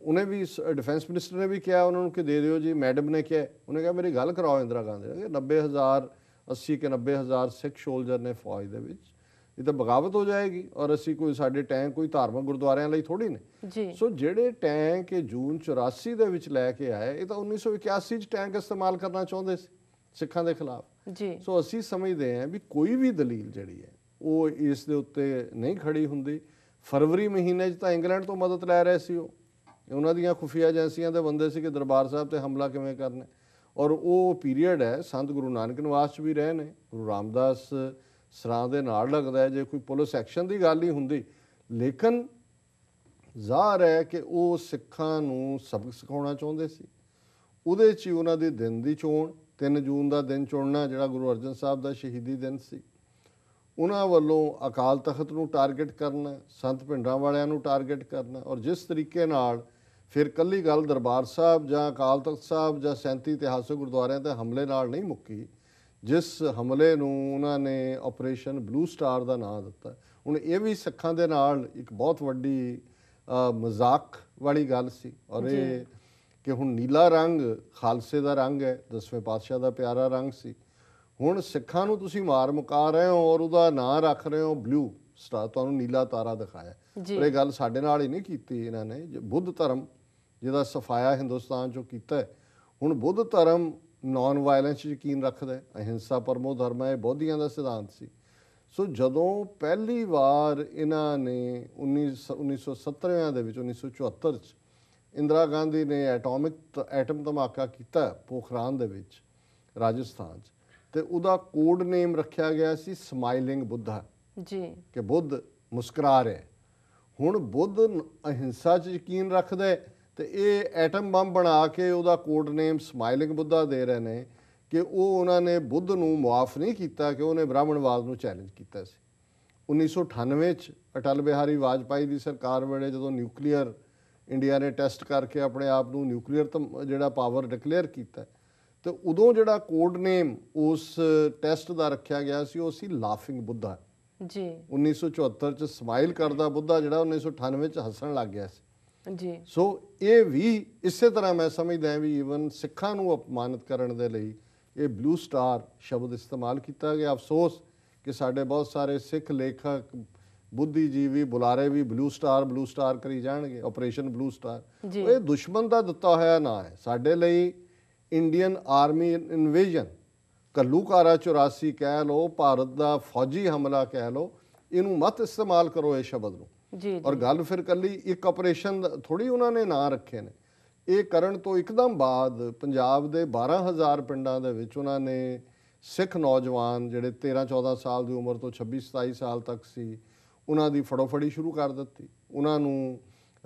ਉਹਨੇ ਵੀ ਡਿਫੈਂਸ ਮਿਨਿਸਟਰ ਨੇ ਵੀ ਕਿਹਾ ਉਹਨਾਂ ਨੂੰ ਕਿ ਦੇ ਦਿਓ ਜੀ ਮੈਡਮ ਨੇ ਕਿਹਾ ਉਹਨੇ ਕਿਹਾ ਮੇਰੀ ਗੱਲ ਕਰਾਓ ਇੰਦਰਾ ਗਾਂਧੀ ਨਾਲ ਕਿ 90000 80 ਕੇ 90000 ਸਿੱਖ ਸੋਲਜਰ ਨੇ ਫੌਜ ਦੇ ਵਿੱਚ ਇਹ ਤਾਂ ਬਗਾਵਤ ਹੋ ਜਾਏਗੀ ਔਰ ਅਸੀਂ ਕੋਈ ਸਾਡੇ ਟੈਂਕ ਕੋਈ ਧਾਰਮਿਕ ਗੁਰਦੁਆਰਿਆਂ ਲਈ ਥੋੜੀ ਨੇ ਸੋ ਜਿਹੜੇ ਟੈਂਕ ਇਹ ਜੂਨ 84 ਦੇ ਵਿੱਚ ਲੈ ਕੇ ਆਏ ਇਹ ਤਾਂ 1981 ਚ ਟੈਂਕ ਇਸਤੇਮਾਲ ਕਰਨਾ ਚਾਹੁੰਦੇ ਸੀ ਸਿੱਖਾਂ ਦੇ ਖਿਲਾਫ ਜੀ ਸੋ ਅਸੀਂ ਸਮਝਦੇ ਹਾਂ ਵੀ ਕੋਈ ਵੀ ਦਲੀਲ ਜਿਹੜੀ ਹੈ ਉਹ ਇਸ ਦੇ ਉੱਤੇ ਨਹੀਂ ਖੜੀ ਹੁੰਦੀ ਫਰਵਰੀ ਮਹੀਨੇ 'ਚ ਤਾਂ ਇੰਗਲੈਂਡ ਤੋਂ ਮਦਦ ਲੈ ਰਹੇ ਸੀ ਉਹ ਉਹਨਾਂ ਦੀਆਂ ਖੁਫੀਆ ਏਜੰਸੀਆਂ ਦੇ ਬੰਦੇ ਸੀ ਕਿ ਦਰਬਾਰ ਸਾਹਿਬ ਤੇ ਹਮਲਾ ਕਿਵੇਂ ਕਰਨਾ ਔਰ ਉਹ ਪੀਰੀਅਡ ਹੈ ਸੰਤ ਗੁਰੂ ਨਾਨਕ ਨਿਵਾਸ 'ਚ ਵੀ ਰਹੇ ਨੇ ਗੁਰੂ ਰਾਮਦਾਸ ਸਰਾਂ ਦੇ ਨਾਲ ਲੱਗਦਾ ਜੇ ਕੋਈ ਪੁਲਿਸ ਐਕਸ਼ਨ ਦੀ ਗੱਲ ਹੀ ਹੁੰਦੀ ਲੇਕਿਨ ਜ਼ਾਹਰ ਹੈ ਕਿ ਉਹ ਸਿੱਖਾਂ ਨੂੰ ਸਬਕ ਸਿਖਾਉਣਾ ਚਾਹੁੰਦੇ ਸੀ ਉਹਦੇ 'ਚ ਹੀ ਉਹਨਾਂ ਦੇ ਦਿਨ ਦੀ ਚੋਣ 3 ਜੂਨ ਦਾ ਦਿਨ ਚੁਣਨਾ ਜਿਹੜਾ ਗੁਰੂ ਅਰਜਨ ਸਾਹਿਬ ਦਾ ਸ਼ਹੀਦੀ ਦਿਨ ਸੀ ਉਹਨਾਂ ਵੱਲੋਂ ਅਕਾਲ ਤਖਤ ਨੂੰ ਟਾਰਗੇਟ ਕਰਨਾ ਸੰਤ ਭਿੰਡਰਾਂ ਵਾਲਿਆਂ ਨੂੰ ਟਾਰਗੇਟ ਕਰਨਾ ਔਰ ਜਿਸ ਤਰੀਕੇ ਨਾਲ ਫਿਰ ਕੱਲੀ ਗੱਲ ਦਰਬਾਰ ਸਾਹਿਬ ਜਾਂ ਅਕਾਲ ਤਖਤ ਸਾਹਿਬ ਜਾਂ ਸੈਂਤੀ ਇਤਿਹਾਸਕ ਗੁਰਦੁਆਰਿਆਂ ਤੇ ਹਮਲੇ ਨਾਲ ਨਹੀਂ ਮੁੱਕੀ ਜਿਸ ਹਮਲੇ ਨੂੰ ਉਹਨਾਂ ਨੇ ਆਪਰੇਸ਼ਨ ਬਲੂ ਸਟਾਰ ਦਾ ਨਾਮ ਦਿੱਤਾ ਹੁਣ ਇਹ ਵੀ ਸਿੱਖਾਂ ਦੇ ਨਾਲ ਇੱਕ ਬਹੁਤ ਵੱਡੀ ਮਜ਼ਾਕ ਵਾਲੀ ਗੱਲ ਸੀ ਔਰ ਇਹ ਕਿ ਹੁਣ ਨੀਲਾ ਰੰਗ ਖਾਲਸੇ ਦਾ ਰੰਗ ਹੈ ਦਸਵੇਂ ਪਾਤਸ਼ਾਹ ਦਾ ਪਿਆਰਾ ਰੰਗ ਸੀ ਹੁਣ ਸਿੱਖਾਂ ਨੂੰ ਤੁਸੀਂ ਮਾਰ ਮੁਕਾ ਰਹੇ ਹੋ ਔਰ ਉਹਦਾ ਨਾਂ ਰੱਖ ਰਹੇ ਹੋ ਬਲੂ ਸਟਾਰ ਤੁਹਾਨੂੰ ਨੀਲਾ ਤਾਰਾ ਦਿਖਾਇਆ ਪਰ ਇਹ ਗੱਲ ਸਾਡੇ ਨਾਲ ਹੀ ਨਹੀਂ ਕੀਤੀ ਇਹਨਾਂ ਨੇ ਬੁੱਧ ਧਰਮ ਜਿਹਦਾ ਸਫਾਇਆ ਹਿੰਦੁਸਤਾਨ ਚੋਂ ਕੀਤਾ ਹੈ ਹੁਣ ਬੁੱਧ ਧਰਮ ਨਾਨ ਵਾਇਲੈਂਸ ਯਕੀਨ ਰੱਖਦਾ ਹੈ ਅਹਿੰਸਾ ਪਰਮੋ ਧਰਮ ਹੈ ਬੋਧੀਆਂ ਦਾ ਸਿਧਾਂਤ ਸੀ ਸੋ ਜਦੋਂ ਪਹਿਲੀ ਵਾਰ ਇਹਨਾਂ ਨੇ 1970 ਦੇ ਵਿੱਚ 1974 ਚ ਇੰਦਰਾ ਗਾਂਧੀ ਨੇ ਐਟੋਮਿਕ ਐਟਮ ਧਮਾਕਾ ਕੀਤਾ ਪੋਖਰਾਨ ਦੇ ਵਿੱਚ ਰਾਜਸਥਾਨ 'ਚ ਤੇ ਉਹਦਾ ਕੋਡ ਨੇਮ ਰੱਖਿਆ ਗਿਆ ਸੀ ਸਮਾਈਲਿੰਗ ਬੁੱਧਾ ਜੀ ਕਿ ਬੁੱਧ ਮੁਸਕਰਾ ਰਿਹਾ ਹੁਣ ਬੁੱਧ ਅਹਿੰਸਾ 'ਚ ਯਕੀਨ ਰੱਖਦਾ ਤੇ ਇਹ ਐਟਮ ਬੰਬ ਬਣਾ ਕੇ ਉਹਦਾ ਕੋਡ ਨੇਮ ਸਮਾਈਲਿੰਗ ਬੁੱਧਾ ਦੇ ਰਹੇ ਨੇ ਕਿ ਉਹ ਉਹਨਾਂ ਨੇ ਬੁੱਧ ਨੂੰ ਮਾਫ ਨਹੀਂ ਕੀਤਾ ਕਿ ਉਹਨੇ ਬ੍ਰਾਹਮਣਵਾਦ ਨੂੰ ਚੈਲੰਜ ਕੀਤਾ ਸੀ 1998 ਚ ਅਟਲ ਬਿਹਾਰੀ ਵਾਜਪਾਈ ਦੀ ਸਰਕਾਰ ਵੇਲੇ ਜਦੋਂ ਨਿਊਕਲੀਅਰ ਇੰਡੀਆ ਨੇ ਟੈਸਟ ਕਰਕੇ ਆਪਣੇ ਆਪ ਨੂੰ ਨਿਊਕਲੀਅਰ ਜਿਹੜਾ ਪਾਵਰ ਡਿਕਲੇਅਰ ਕੀਤਾ ਤੇ ਉਦੋਂ ਜਿਹੜਾ ਕੋਡ ਨੇਮ ਉਸ ਟੈਸਟ ਦਾ ਰੱਖਿਆ ਗਿਆ ਸੀ ਉਹ ਸੀ ਲਾਫਿੰਗ ਬੁੱਧਾ ਜੀ 1974 ਚ ਸਮਾਈਲ ਕਰਦਾ ਬੁੱਧਾ ਜਿਹੜਾ 1998 ਚ ਹੱਸਣ ਲੱਗ ਗਿਆ ਸੀ ਜੀ ਸੋ ਇਹ ਵੀ ਇਸੇ ਤਰ੍ਹਾਂ ਮੈਂ ਸਮਝਦਾ ਵੀ ਇਵਨ ਸਿੱਖਾਂ ਨੂੰ ਅਪਮਾਨਿਤ ਕਰਨ ਦੇ ਲਈ ਇਹ ਬਲੂ ਸਟਾਰ ਸ਼ਬਦ ਇਸਤੇਮਾਲ ਕੀਤਾ ਗਿਆ ਅਫਸੋਸ ਕਿ ਸਾਡੇ ਬਹੁਤ ਸਾਰੇ ਸਿੱਖ ਲੇਖਕ ਬੁੱਧੀਜੀਵੀ ਬੁਲਾਰੇ ਵੀ ਬਲੂ ਸਟਾਰ ਬਲੂ ਸਟਾਰ ਕਰੀ ਜਾਣਗੇ ਆਪਰੇਸ਼ਨ ਬਲੂ ਸਟਾਰ ਇਹ ਦੁਸ਼ਮਣ ਦਾ ਦਿੱਤਾ ਹੋਇਆ ਨਾਂ ਹੈ ਸਾਡੇ ਲਈ ਇੰਡੀਅਨ ਆਰਮੀ ਇਨਵੇਜਨ ਕੱਲੂਕਾਰਾ 84 ਕਹਿ ਲੋ ਭਾਰਤ ਦਾ ਫੌਜੀ ਹਮਲਾ ਕਹਿ ਲੋ ਇਹਨੂੰ ਮਤ ਇਸਤੇਮਾਲ ਕਰੋ ਇਹ ਸ਼ਬਦ ਨੂੰ ਜੀ ਔਰ ਗੱਲ ਫਿਰ ਕੱਲੀ ਇੱਕ ਆਪਰੇਸ਼ਨ ਥੋੜੀ ਉਹਨਾਂ ਨੇ ਨਾਂ ਰੱਖੇ ਨੇ ਇਹ ਕਰਨ ਤੋਂ ਇੱਕਦਮ ਬਾਅਦ ਪੰਜਾਬ ਦੇ 12000 ਪਿੰਡਾਂ ਦੇ ਵਿੱਚ ਉਹਨਾਂ ਨੇ ਸਿੱਖ ਨੌਜਵਾਨ ਜਿਹੜੇ 13 14 ਸਾਲ ਦੀ ਉਮਰ ਤੋਂ 26 27 ਸਾਲ ਤੱਕ ਸੀ ਉਹਨਾਂ ਦੀ ਫੜੋਫੜੀ ਸ਼ੁਰੂ ਕਰ ਦਿੱਤੀ ਉਹਨਾਂ ਨੂੰ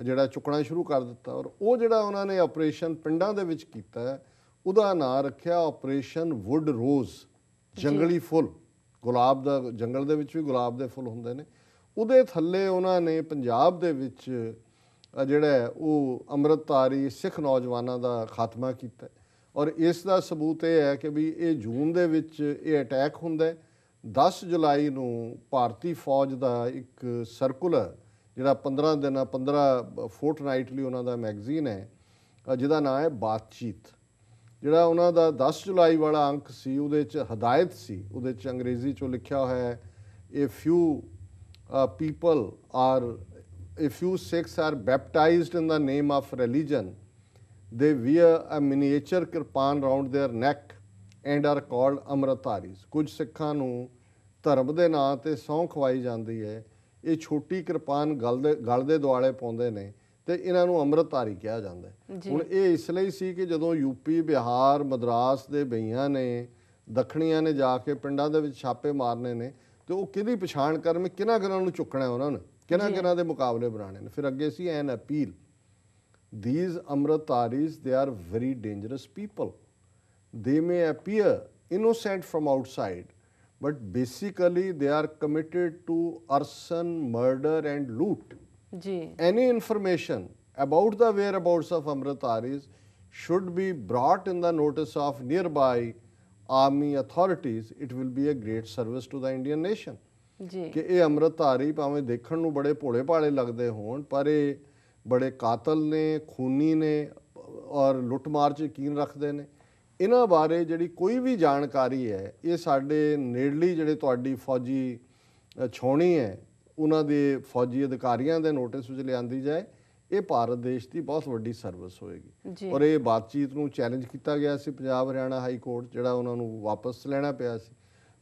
ਜਿਹੜਾ ਚੁੱਕਣਾ ਸ਼ੁਰੂ ਕਰ ਦਿੱਤਾ ਔਰ ਉਹ ਜਿਹੜਾ ਉਹਨਾਂ ਨੇ ਆਪਰੇਸ਼ਨ ਪਿੰਡਾਂ ਦੇ ਵਿੱਚ ਕੀਤਾ ਉਹਦਾ ਨਾਮ ਰੱਖਿਆ ਆਪਰੇਸ਼ਨ ਵੁੱਡ ਰੋਜ਼ ਜੰਗਲੀ ਫੁੱਲ ਗੁਲਾਬ ਦਾ ਜੰਗਲ ਦੇ ਵਿੱਚ ਵੀ ਗੁਲਾਬ ਦੇ ਫੁੱਲ ਹੁੰਦੇ ਨੇ ਉਹਦੇ ਥੱਲੇ ਉਹਨਾਂ ਨੇ ਪੰਜਾਬ ਦੇ ਵਿੱਚ ਜਿਹੜਾ ਉਹ ਅੰਮ੍ਰਿਤਧਾਰੀ ਸਿੱਖ ਨੌਜਵਾਨਾਂ ਦਾ ਖਾਤਮਾ ਕੀਤਾ ਔਰ ਇਸ ਦਾ ਸਬੂਤ ਇਹ ਹੈ ਕਿ ਵੀ ਇਹ ਜੂਨ ਦੇ ਵਿੱਚ ਇਹ ਅਟੈਕ ਹੁੰਦਾ ਹੈ 10 ਜੁਲਾਈ ਨੂੰ ਭਾਰਤੀ ਫੌਜ ਦਾ ਇੱਕ ਸਰਕੂਲਰ ਜਿਹੜਾ 15 ਦਿਨਾਂ 15 ਫੋਰਟਨਾਈਟਲੀ ਉਹਨਾਂ ਦਾ ਮੈਗਜ਼ੀਨ ਹੈ ਜਿਹਦਾ ਨਾਮ ਹੈ ਬਾਤਚੀਤ ਜਿਹੜਾ ਉਹਨਾਂ ਦਾ 10 ਜੁਲਾਈ ਵਾਲਾ ਅੰਕ ਸੀ ਉਹਦੇ ਚ ਹਦਾਇਤ ਸੀ ਉਹਦੇ ਚ ਅੰਗਰੇਜ਼ੀ ਚੋਂ ਲਿਖਿਆ ਹੋਇਆ ਹੈ if you people are if you Sikhs are baptised in the name of religion they wear a miniature kirpan round their neck and are called Amritdharis ਕੁਝ ਸਿੱਖਾਂ ਨੂੰ ਧਰਮ ਦੇ ਨਾਂ ਤੇ ਸੌਂ ਖਵਾਈ ਜਾਂਦੀ ਹੈ ਇਹ ਛੋਟੀ ਕਿਰਪਾਨ ਗਲ ਦੇ ਗਲ ਦੇ ਦੁਆਲੇ ਪਾਉਂਦੇ ਨੇ ਤੇ ਇਹਨਾਂ ਨੂੰ ਅੰਮ੍ਰਿਤਧਾਰੀ ਕਿਹਾ ਜਾਂਦਾ ਹੁਣ ਇਹ ਇਸ ਲਈ ਸੀ ਕਿ ਜਦੋਂ ਯੂਪੀ ਬਿਹਾਰ ਮਦਰਾਸ ਦੇ ਬਈਆਂ ਨੇ ਦੱਖਣੀਆਂ ਨੇ ਜਾ ਕੇ ਪਿੰਡਾਂ ਦੇ ਵਿੱਚ ਛਾਪੇ ਮਾਰਨੇ ਨੇ ਤੇ ਉਹ ਕਿਹਦੀ ਪਛਾਣ ਕਰਨ ਵਿੱਚ ਕਿਹਨਾਂ ਕਿਹਨਾਂ ਨੂੰ ਚੁੱਕਣਾ ਉਹਨਾਂ ਨੇ ਕਿਹਨਾਂ ਕਿਹਨਾਂ ਦੇ ਮੁਕਾਬਲੇ ਬਣਾਣੇ ਨੇ ਫਿਰ ਅੱਗੇ ਸੀ ਐਨ appeal these ਅੰਮ੍ਰਿਤਧਾਰੀਸ they are very dangerous people they may appear innocent from outside but basically they are committed to arson murder and loot ji any information about the whereabouts of amritaris should be brought in the notice of nearby army authorities it will be a great service to the indian nation ਜੀ ਕਿ ਇਹ ਅੰਮ੍ਰਿਤਧਾਰੀ ਭਾਵੇਂ ਦੇਖਣ ਨੂੰ ਬੜੇ ਭੋਲੇ ਭਾਲੇ ਲੱਗਦੇ ਹੋਣ ਪਰ ਇਹ ਬੜੇ ਕਾਤਲ ਨੇ ਖੂਨੀ ਨੇ ਔਰ ਲੁੱਟਮਾਰ 'ਚ ਯਕੀਨ ਰੱਖਦੇ ਨੇ ਇਹਨਾਂ ਬਾਰੇ ਜਿਹੜੀ ਕੋਈ ਵੀ ਜਾਣਕਾਰੀ ਹੈ ਇਹ ਸਾਡੇ ਨੇੜਲੀ ਜਿਹੜੇ ਤੁਹਾਡੀ ਫੌਜੀ ਛੋਣੀ ਹੈ ਉਹਨਾਂ ਦੇ ਫੌਜੀ ਅਧਿਕਾਰੀਆਂ ਦੇ ਨੋਟਿਸ ਵਿੱਚ ਲਿਆਂਦੀ ਜਾਏ ਇਹ ਭਾਰਤ ਦੇਸ਼ ਦੀ ਬਹੁਤ ਵੱਡੀ ਸਰਵਿਸ ਹੋਏਗੀ ਔਰ ਇਹ ਬਾਤਚੀਤ ਨੂੰ ਚੈਲੰਜ ਕੀਤਾ ਗਿਆ ਸੀ ਪੰਜਾਬ ਹਰਿਆਣਾ ਹਾਈ ਕੋਰਟ ਜਿਹੜਾ ਉਹਨਾਂ ਨੂੰ ਵਾਪਸ ਲੈਣਾ ਪਿਆ ਸੀ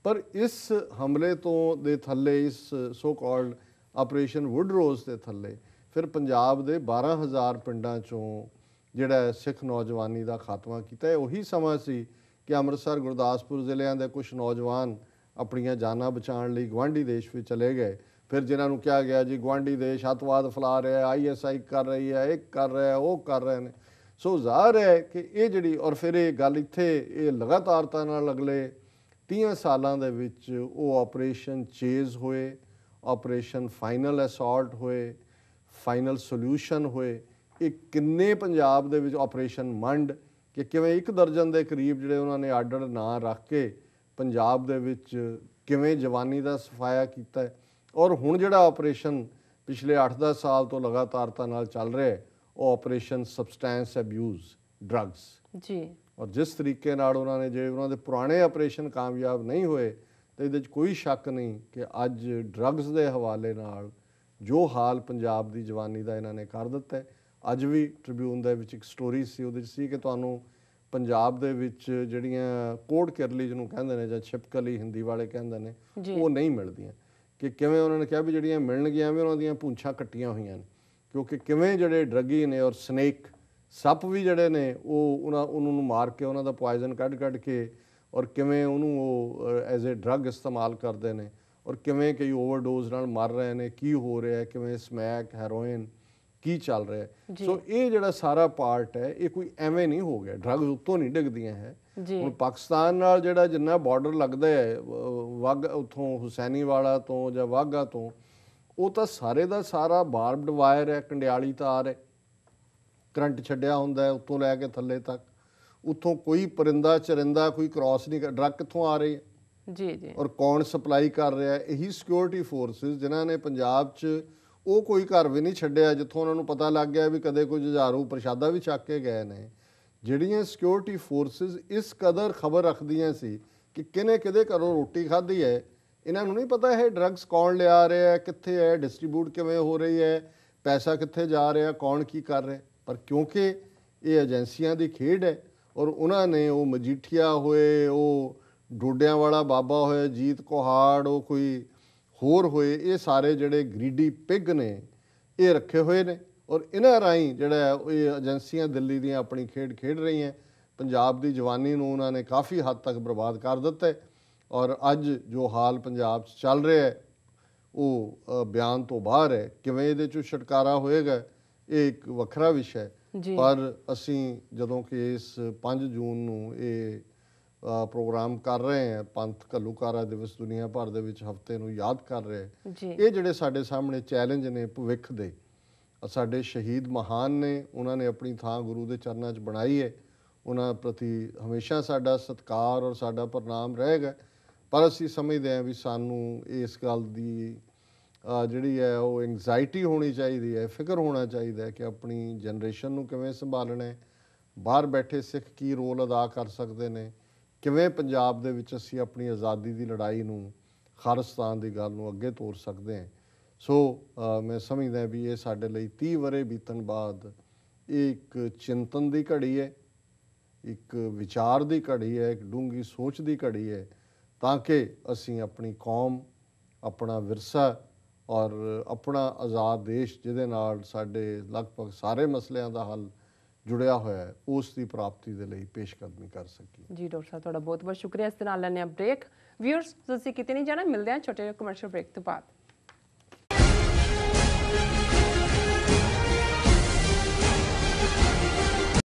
ਪਰ ਇਸ ਹਮਲੇ ਤੋਂ ਦੇ ਥੱਲੇ ਇਸ so called operation woodrose ਦੇ ਥੱਲੇ ਫਿਰ ਪੰਜਾਬ ਦੇ 12000 ਪਿੰਡਾਂ ਚੋਂ ਜਿਹੜਾ ਸਿੱਖ ਨੌਜਵਾਨੀ ਦਾ ਖਾਤਮਾ ਕੀਤਾ ਹੈ ਉਹੀ ਸਮਾਂ ਸੀ ਕਿ ਅੰਮ੍ਰਿਤਸਰ ਗੁਰਦਾਸਪੁਰ ਜ਼ਿਲ੍ਹਿਆਂ ਦੇ ਕੁਝ ਨੌਜਵਾਨ ਆਪਣੀਆਂ ਜਾਨਾਂ ਬਚਾਉਣ ਲਈ ਗਵਾਂਢੀ ਦੇਸ਼ ਵਿੱਚ ਚਲੇ ਗਏ ਫਿਰ ਜਿਨ੍ਹਾਂ ਨੂੰ ਕਿਹਾ ਗਿਆ ਜੀ ਗਵਾਂਢੀ ਦੇਸ਼ ਹਤਵਾਦ ਫਲਾ ਰਿਹਾ ਹੈ ਆਈਐਸਆਈ ਕਰ ਰਹੀ ਹੈ ਇੱਕ ਕਰ ਰਿਹਾ ਹੈ ਉਹ ਕਰ ਰਹੇ ਨੇ ਸੋ ਜ਼ਾਹਰ ਹੈ ਕਿ ਇਹ ਜਿਹੜੀ ਔਰ ਫਿਰ ਇਹ ਗੱਲ ਇੱਥੇ ਇਹ ਲਗਾਤਾਰਤਾ ਨਾਲ ਅਗਲੇ 30 ਸਾਲਾਂ ਦੇ ਵਿੱਚ ਉਹ ਆਪਰੇਸ਼ਨ ਚੇਜ਼ ਹੋਏ ਆਪਰੇਸ਼ਨ ਫਾਈਨਲ ਅਸਾਲਟ ਹੋਏ ਫਾਈਨਲ ਸੋਲੂਸ਼ਨ ਹੋਏ ਇਹ ਕਿੰਨੇ ਪੰਜਾਬ ਦੇ ਵਿੱਚ ਆਪਰੇਸ਼ਨ ਮੰਡ ਕਿ ਕਿਵੇਂ ਇੱਕ ਦਰਜਨ ਦੇ ਕਰੀਬ ਜਿਹੜੇ ਉਹਨਾਂ ਨੇ ਆਰਡਰ ਨਾਂ ਰੱਖ ਕੇ ਪੰਜਾਬ ਦੇ ਵਿੱਚ ਕਿਵੇਂ ਜਵਾਨੀ ਦਾ ਸਫਾਇਆ ਕੀਤਾ ਔਰ ਹੁਣ ਜਿਹੜਾ ਆਪਰੇਸ਼ਨ ਪਿਛਲੇ 8-10 ਸਾਲ ਤੋਂ ਲਗਾਤਾਰਤਾ ਨਾਲ ਚੱਲ ਰਿਹਾ ਹੈ ਉਹ ਆਪਰੇਸ਼ਨ ਸਬਸਟੈਂਸ ਅਬਿਊਜ਼ ਡਰੱਗਸ ਜੀ ਔਰ ਜਿਸ ਤਰੀਕੇ ਨਾਲ ਉਹਨਾਂ ਨੇ ਜੇ ਉਹਨਾਂ ਦੇ ਪੁਰਾਣੇ ਆਪਰੇਸ਼ਨ ਕਾਮਯਾਬ ਨਹੀਂ ਹੋਏ ਤੇ ਇਹਦੇ ਵਿੱਚ ਕੋਈ ਸ਼ੱਕ ਨਹੀਂ ਕਿ ਅੱਜ ਡਰੱਗਸ ਦੇ ਹਵਾਲੇ ਨਾਲ ਜੋ ਹਾਲ ਪੰਜਾਬ ਦੀ ਜਵਾਨੀ ਦਾ ਇਹਨਾਂ ਨੇ ਕਰ ਦਿੱਤਾ ਹੈ ਅੱਜ ਵੀ ਟ੍ਰਿਬਿਊਨ ਦੇ ਵਿੱਚ ਇੱਕ ਸਟੋਰੀ ਸੀ ਉਹਦੇ ਵਿੱਚ ਸੀ ਕਿ ਤੁਹਾਨੂੰ ਪੰਜਾਬ ਦੇ ਵਿੱਚ ਜਿਹੜੀਆਂ ਕੋਡ ਕਰਲੀ ਜਿਹਨੂੰ ਕਹਿੰਦੇ ਨੇ ਜਾਂ ਛਿਪਕਲੀ ਹਿੰਦੀ ਵਾਲੇ ਕਹਿੰਦੇ ਨੇ ਉਹ ਨਹੀਂ ਮਿਲਦੀਆਂ ਕਿ ਕਿਵੇਂ ਉਹਨਾਂ ਨੇ ਕਿਹਾ ਵੀ ਜਿਹੜੀਆਂ ਮਿਲਣਗੀਆਂ ਵੀ ਉਹਨਾਂ ਦੀਆਂ ਪੂੰਛਾਂ ਕੱਟੀਆਂ ਹੋਈਆਂ ਨੇ ਕਿਉਂਕਿ ਕਿਵੇਂ ਜਿਹੜੇ ਡਰੱਗੀ ਨੇ ਔਰ ਸਨੇਕ ਸੱਪ ਵੀ ਜਿਹੜੇ ਨੇ ਉਹ ਉਹਨਾਂ ਉਹਨਾਂ ਨੂੰ ਮਾਰ ਕੇ ਉਹਨਾਂ ਦਾ ਪੋਇਜ਼ਨ ਕੱਢ ਕੱਢ ਕੇ ਔਰ ਕਿਵੇਂ ਉਹਨੂੰ ਉਹ ਐਜ਼ ਅ ਡਰੱਗ ਇਸਤੇਮਾਲ ਕਰਦੇ ਨੇ ਔਰ ਕਿਵੇਂ ਕਈ ਓਵਰਡੋਜ਼ ਨਾਲ ਮਰ ਰਹੇ ਨੇ ਕੀ ਹੋ ਰਿਹਾ ਹੈ ਕਿਵੇਂ ਸਮੈਕ ਹੈਰੋਇਨ ਕੀ ਚੱਲ ਰਿਹਾ ਸੋ ਇਹ ਜਿਹੜਾ ਸਾਰਾ ਪਾਰਟ ਹੈ ਇਹ ਕੋਈ ਐਵੇਂ ਨਹੀਂ ਹੋ ਗਿਆ ਡਰੱਗਸ ਉੱਤੋਂ ਨਹੀਂ ਡਿੱਗਦੀਆਂ ਹੈ ਹੁਣ ਪਾਕਿਸਤਾਨ ਨਾਲ ਜਿਹੜਾ ਜਿੰਨਾ ਬਾਰਡਰ ਲੱਗਦਾ ਹੈ ਵਗ ਉਥੋਂ ਹੁਸੈਨੀ ਵਾਲਾ ਤੋਂ ਜਾਂ ਵਾਗਾ ਤੋਂ ਉਹ ਤਾਂ ਸਾਰੇ ਦਾ ਸਾਰਾ ਬਾਰਬਡ ਵਾਇਰ ਹੈ ਕੰਡਿਆਲੀ ਤਾਰ ਹੈ ਕਰੰਟ ਛੱਡਿਆ ਹੁੰਦਾ ਹੈ ਉੱਤੋਂ ਲੈ ਕੇ ਥੱਲੇ ਤੱਕ ਉੱਥੋਂ ਕੋਈ ਪਰਿੰਦਾ ਚਰਿੰਦਾ ਕੋਈ ਕ੍ਰਾਸ ਨਹੀਂ ਡਰੱਗ ਕਿੱਥੋਂ ਆ ਰਹੀ ਹੈ ਜੀ ਜੀ ਔਰ ਕੌਣ ਸਪਲਾਈ ਕਰ ਰਿਹਾ ਹੈ ਇਹੀ ਸਿਕਿਉਰਿਟੀ ਫੋਰਸਸ ਜਿਨ੍ਹਾਂ ਨੇ ਪੰਜਾਬ 'ਚ ਉਹ ਕੋਈ ਘਰ ਵੀ ਨਹੀਂ ਛੱਡਿਆ ਜਿੱਥੋਂ ਉਹਨਾਂ ਨੂੰ ਪਤਾ ਲੱਗ ਗਿਆ ਵੀ ਕਦੇ ਕੋਈ ਹਜ਼ਾਰੂ ਪ੍ਰਸ਼ਾਦਾ ਵੀ ਚੱਕ ਕੇ ਗਏ ਨੇ ਜਿਹੜੀਆਂ ਸਿਕਿਉਰਿਟੀ ਫੋਰਸਸ ਇਸ ਕਦਰ ਖਬਰ ਰੱਖਦੀਆਂ ਸੀ ਕਿ ਕਿਨੇ ਕਿਦੇ ਘਰੋਂ ਰੋਟੀ ਖਾਧੀ ਹੈ ਇਹਨਾਂ ਨੂੰ ਨਹੀਂ ਪਤਾ ਇਹ ਡਰੱਗਸ ਕੌਣ ਲਿਆ ਰਿਹਾ ਹੈ ਕਿੱਥੇ ਹੈ ਡਿਸਟ੍ਰੀਬਿਊਟ ਕਿਵੇਂ ਹੋ ਰਹੀ ਹੈ ਪੈਸਾ ਕਿੱਥੇ ਜਾ ਰਿਹਾ ਕੌਣ ਕੀ ਕਰ ਰਿਹਾ ਪਰ ਕਿਉਂਕਿ ਇਹ ਏਜੰਸੀਆਂ ਦੀ ਖੇਡ ਹੈ ਔਰ ਉਹਨਾਂ ਨੇ ਉਹ ਮਜੀਠੀਆ ਹੋਏ ਉਹ ਡੋਡਿਆਂ ਵਾਲਾ ਬਾਬਾ ਹੋਇਆ ਜੀਤ ਕੋਹਾੜ ਉਹ ਕੋਈ ਹੋਰ ਹੋਏ ਇਹ ਸਾਰੇ ਜਿਹੜੇ ਗਰੀਡੀ ਪਿਗ ਨੇ ਇਹ ਰੱਖੇ ਹੋਏ ਨੇ ਔਰ ਇਹਨਾਂ ਰਾਈ ਜਿਹੜਾ ਇਹ ਏਜੰਸੀਆਂ ਦਿੱਲੀ ਦੀਆਂ ਆਪਣੀ ਖੇਡ ਖੇਡ ਰਹੀਆਂ ਪੰਜਾਬ ਦੀ ਜਵਾਨੀ ਨੂੰ ਉਹਨਾਂ ਨੇ ਕਾਫੀ ਹੱਦ ਤੱਕ ਬਰਬਾਦ ਕਰ ਦਿੱਤਾ ਹੈ ਔਰ ਅੱਜ ਜੋ ਹਾਲ ਪੰਜਾਬ 'ਚ ਚੱਲ ਰਿਹਾ ਹੈ ਉਹ ਬਿਆਨ ਤੋਂ ਬਾਹਰ ਹੈ ਕਿਵੇਂ ਇਹਦੇ 'ਚੋਂ ਛਡਕਾਰਾ ਹੋਏਗਾ ਇਹ ਇੱਕ ਵੱਖਰਾ ਵਿਸ਼ਾ ਹੈ ਪਰ ਅਸੀਂ ਜਦੋਂ ਕਿ ਇਸ 5 ਜੂਨ ਨੂੰ ਇਹ ਪ੍ਰੋਗਰਾਮ ਕਰ ਰਹੇ ਹਾਂ ਪੰਥ ਘੱਲੂਕਾਰਾ ਦਿਵਸ ਦੁਨੀਆ ਭਰ ਦੇ ਵਿੱਚ ਹਫਤੇ ਨੂੰ ਯਾਦ ਕਰ ਰਹੇ ਇਹ ਜਿਹੜੇ ਸਾਡੇ ਸਾਹਮਣੇ ਚੈਲੰਜ ਨੇ ਭਵਿੱਖ ਦੇ ਸਾਡੇ ਸ਼ਹੀਦ ਮਹਾਨ ਨੇ ਉਹਨਾਂ ਨੇ ਆਪਣੀ ਥਾਂ ਗੁਰੂ ਦੇ ਚਰਨਾਂ 'ਚ ਬਣਾਈ ਹੈ ਉਹਨਾਂ ਪ੍ਰਤੀ ਹਮੇਸ਼ਾ ਸਾਡਾ ਸਤਕਾਰ ਔਰ ਸਾਡਾ ਪ੍ਰਣਾਮ ਰਹੇਗਾ ਪਰ ਅਸੀਂ ਸਮਝਦੇ ਹਾਂ ਵੀ ਸਾਨੂੰ ਇਸ ਗੱਲ ਦੀ ਜਿਹੜੀ ਹੈ ਉਹ ਐਂਗਜ਼ਾਇਟੀ ਹੋਣੀ ਚਾਹੀਦੀ ਹੈ ਫਿਕਰ ਹੋਣਾ ਚਾਹੀਦਾ ਹੈ ਕਿ ਆਪਣੀ ਜਨਰੇਸ਼ਨ ਨੂੰ ਕਿਵੇਂ ਸੰਭਾਲਣਾ ਹੈ ਬਾਹਰ ਬੈਠੇ ਸਿੱਖ ਕੀ ਰੋਲ ਅਦਾ ਕਰ ਸਕਦੇ ਨੇ ਕਿਵੇਂ ਪੰਜਾਬ ਦੇ ਵਿੱਚ ਅਸੀਂ ਆਪਣੀ ਆਜ਼ਾਦੀ ਦੀ ਲੜਾਈ ਨੂੰ ਖਾਲਿਸਤਾਨ ਦੀ ਗੱਲ ਨੂੰ ਅੱਗੇ ਤੋਰ ਸਕਦੇ ਹਾਂ ਸੋ ਮੈਂ ਸਮਝਦਾ ਵੀ ਇਹ ਸਾਡੇ ਲਈ 30 ਬਰੇ ਬੀਤਣ ਬਾਅਦ ਇੱਕ ਚਿੰਤਨ ਦੀ ਘੜੀ ਹੈ ਇੱਕ ਵਿਚਾਰ ਦੀ ਘੜੀ ਹੈ ਇੱਕ ਡੂੰਗੀ ਸੋਚ ਦੀ ਘੜੀ ਹੈ ਤਾਂ ਕਿ ਅਸੀਂ ਆਪਣੀ ਕੌਮ ਆਪਣਾ ਵਿਰਸਾ ਔਰ ਆਪਣਾ ਆਜ਼ਾਦ ਦੇਸ਼ ਜਿਹਦੇ ਨਾਲ ਸਾਡੇ ਲਗਭਗ ਸਾਰੇ ਮਸਲਿਆਂ ਦਾ ਹੱਲ ਜੁੜਿਆ ਹੋਇਆ ਹੈ ਉਸ ਦੀ ਪ੍ਰਾਪਤੀ ਦੇ ਲਈ ਪੇਸ਼ਕਦਮੀ ਕਰ ਸਕੀਏ ਜੀ ਡਾਕਟਰ ਸਾਹਿਬ ਤੁਹਾਡਾ ਬਹੁਤ ਬਹੁਤ ਸ਼ੁਕਰੀਆ ਇਸ ਦੇ ਨਾਲ ਲੈਣੇ ਆ ਬ੍ਰੇਕ ਵੀਅਰਸ ਤੁਸੀਂ ਕਿਤੇ ਨਹੀਂ ਜਾਣਾ ਮਿਲਦੇ ਆ ਛੋਟੇ ਕਮਰਸ਼ੀਅਲ ਬ੍ਰੇਕ ਤੋਂ ਬਾਅਦ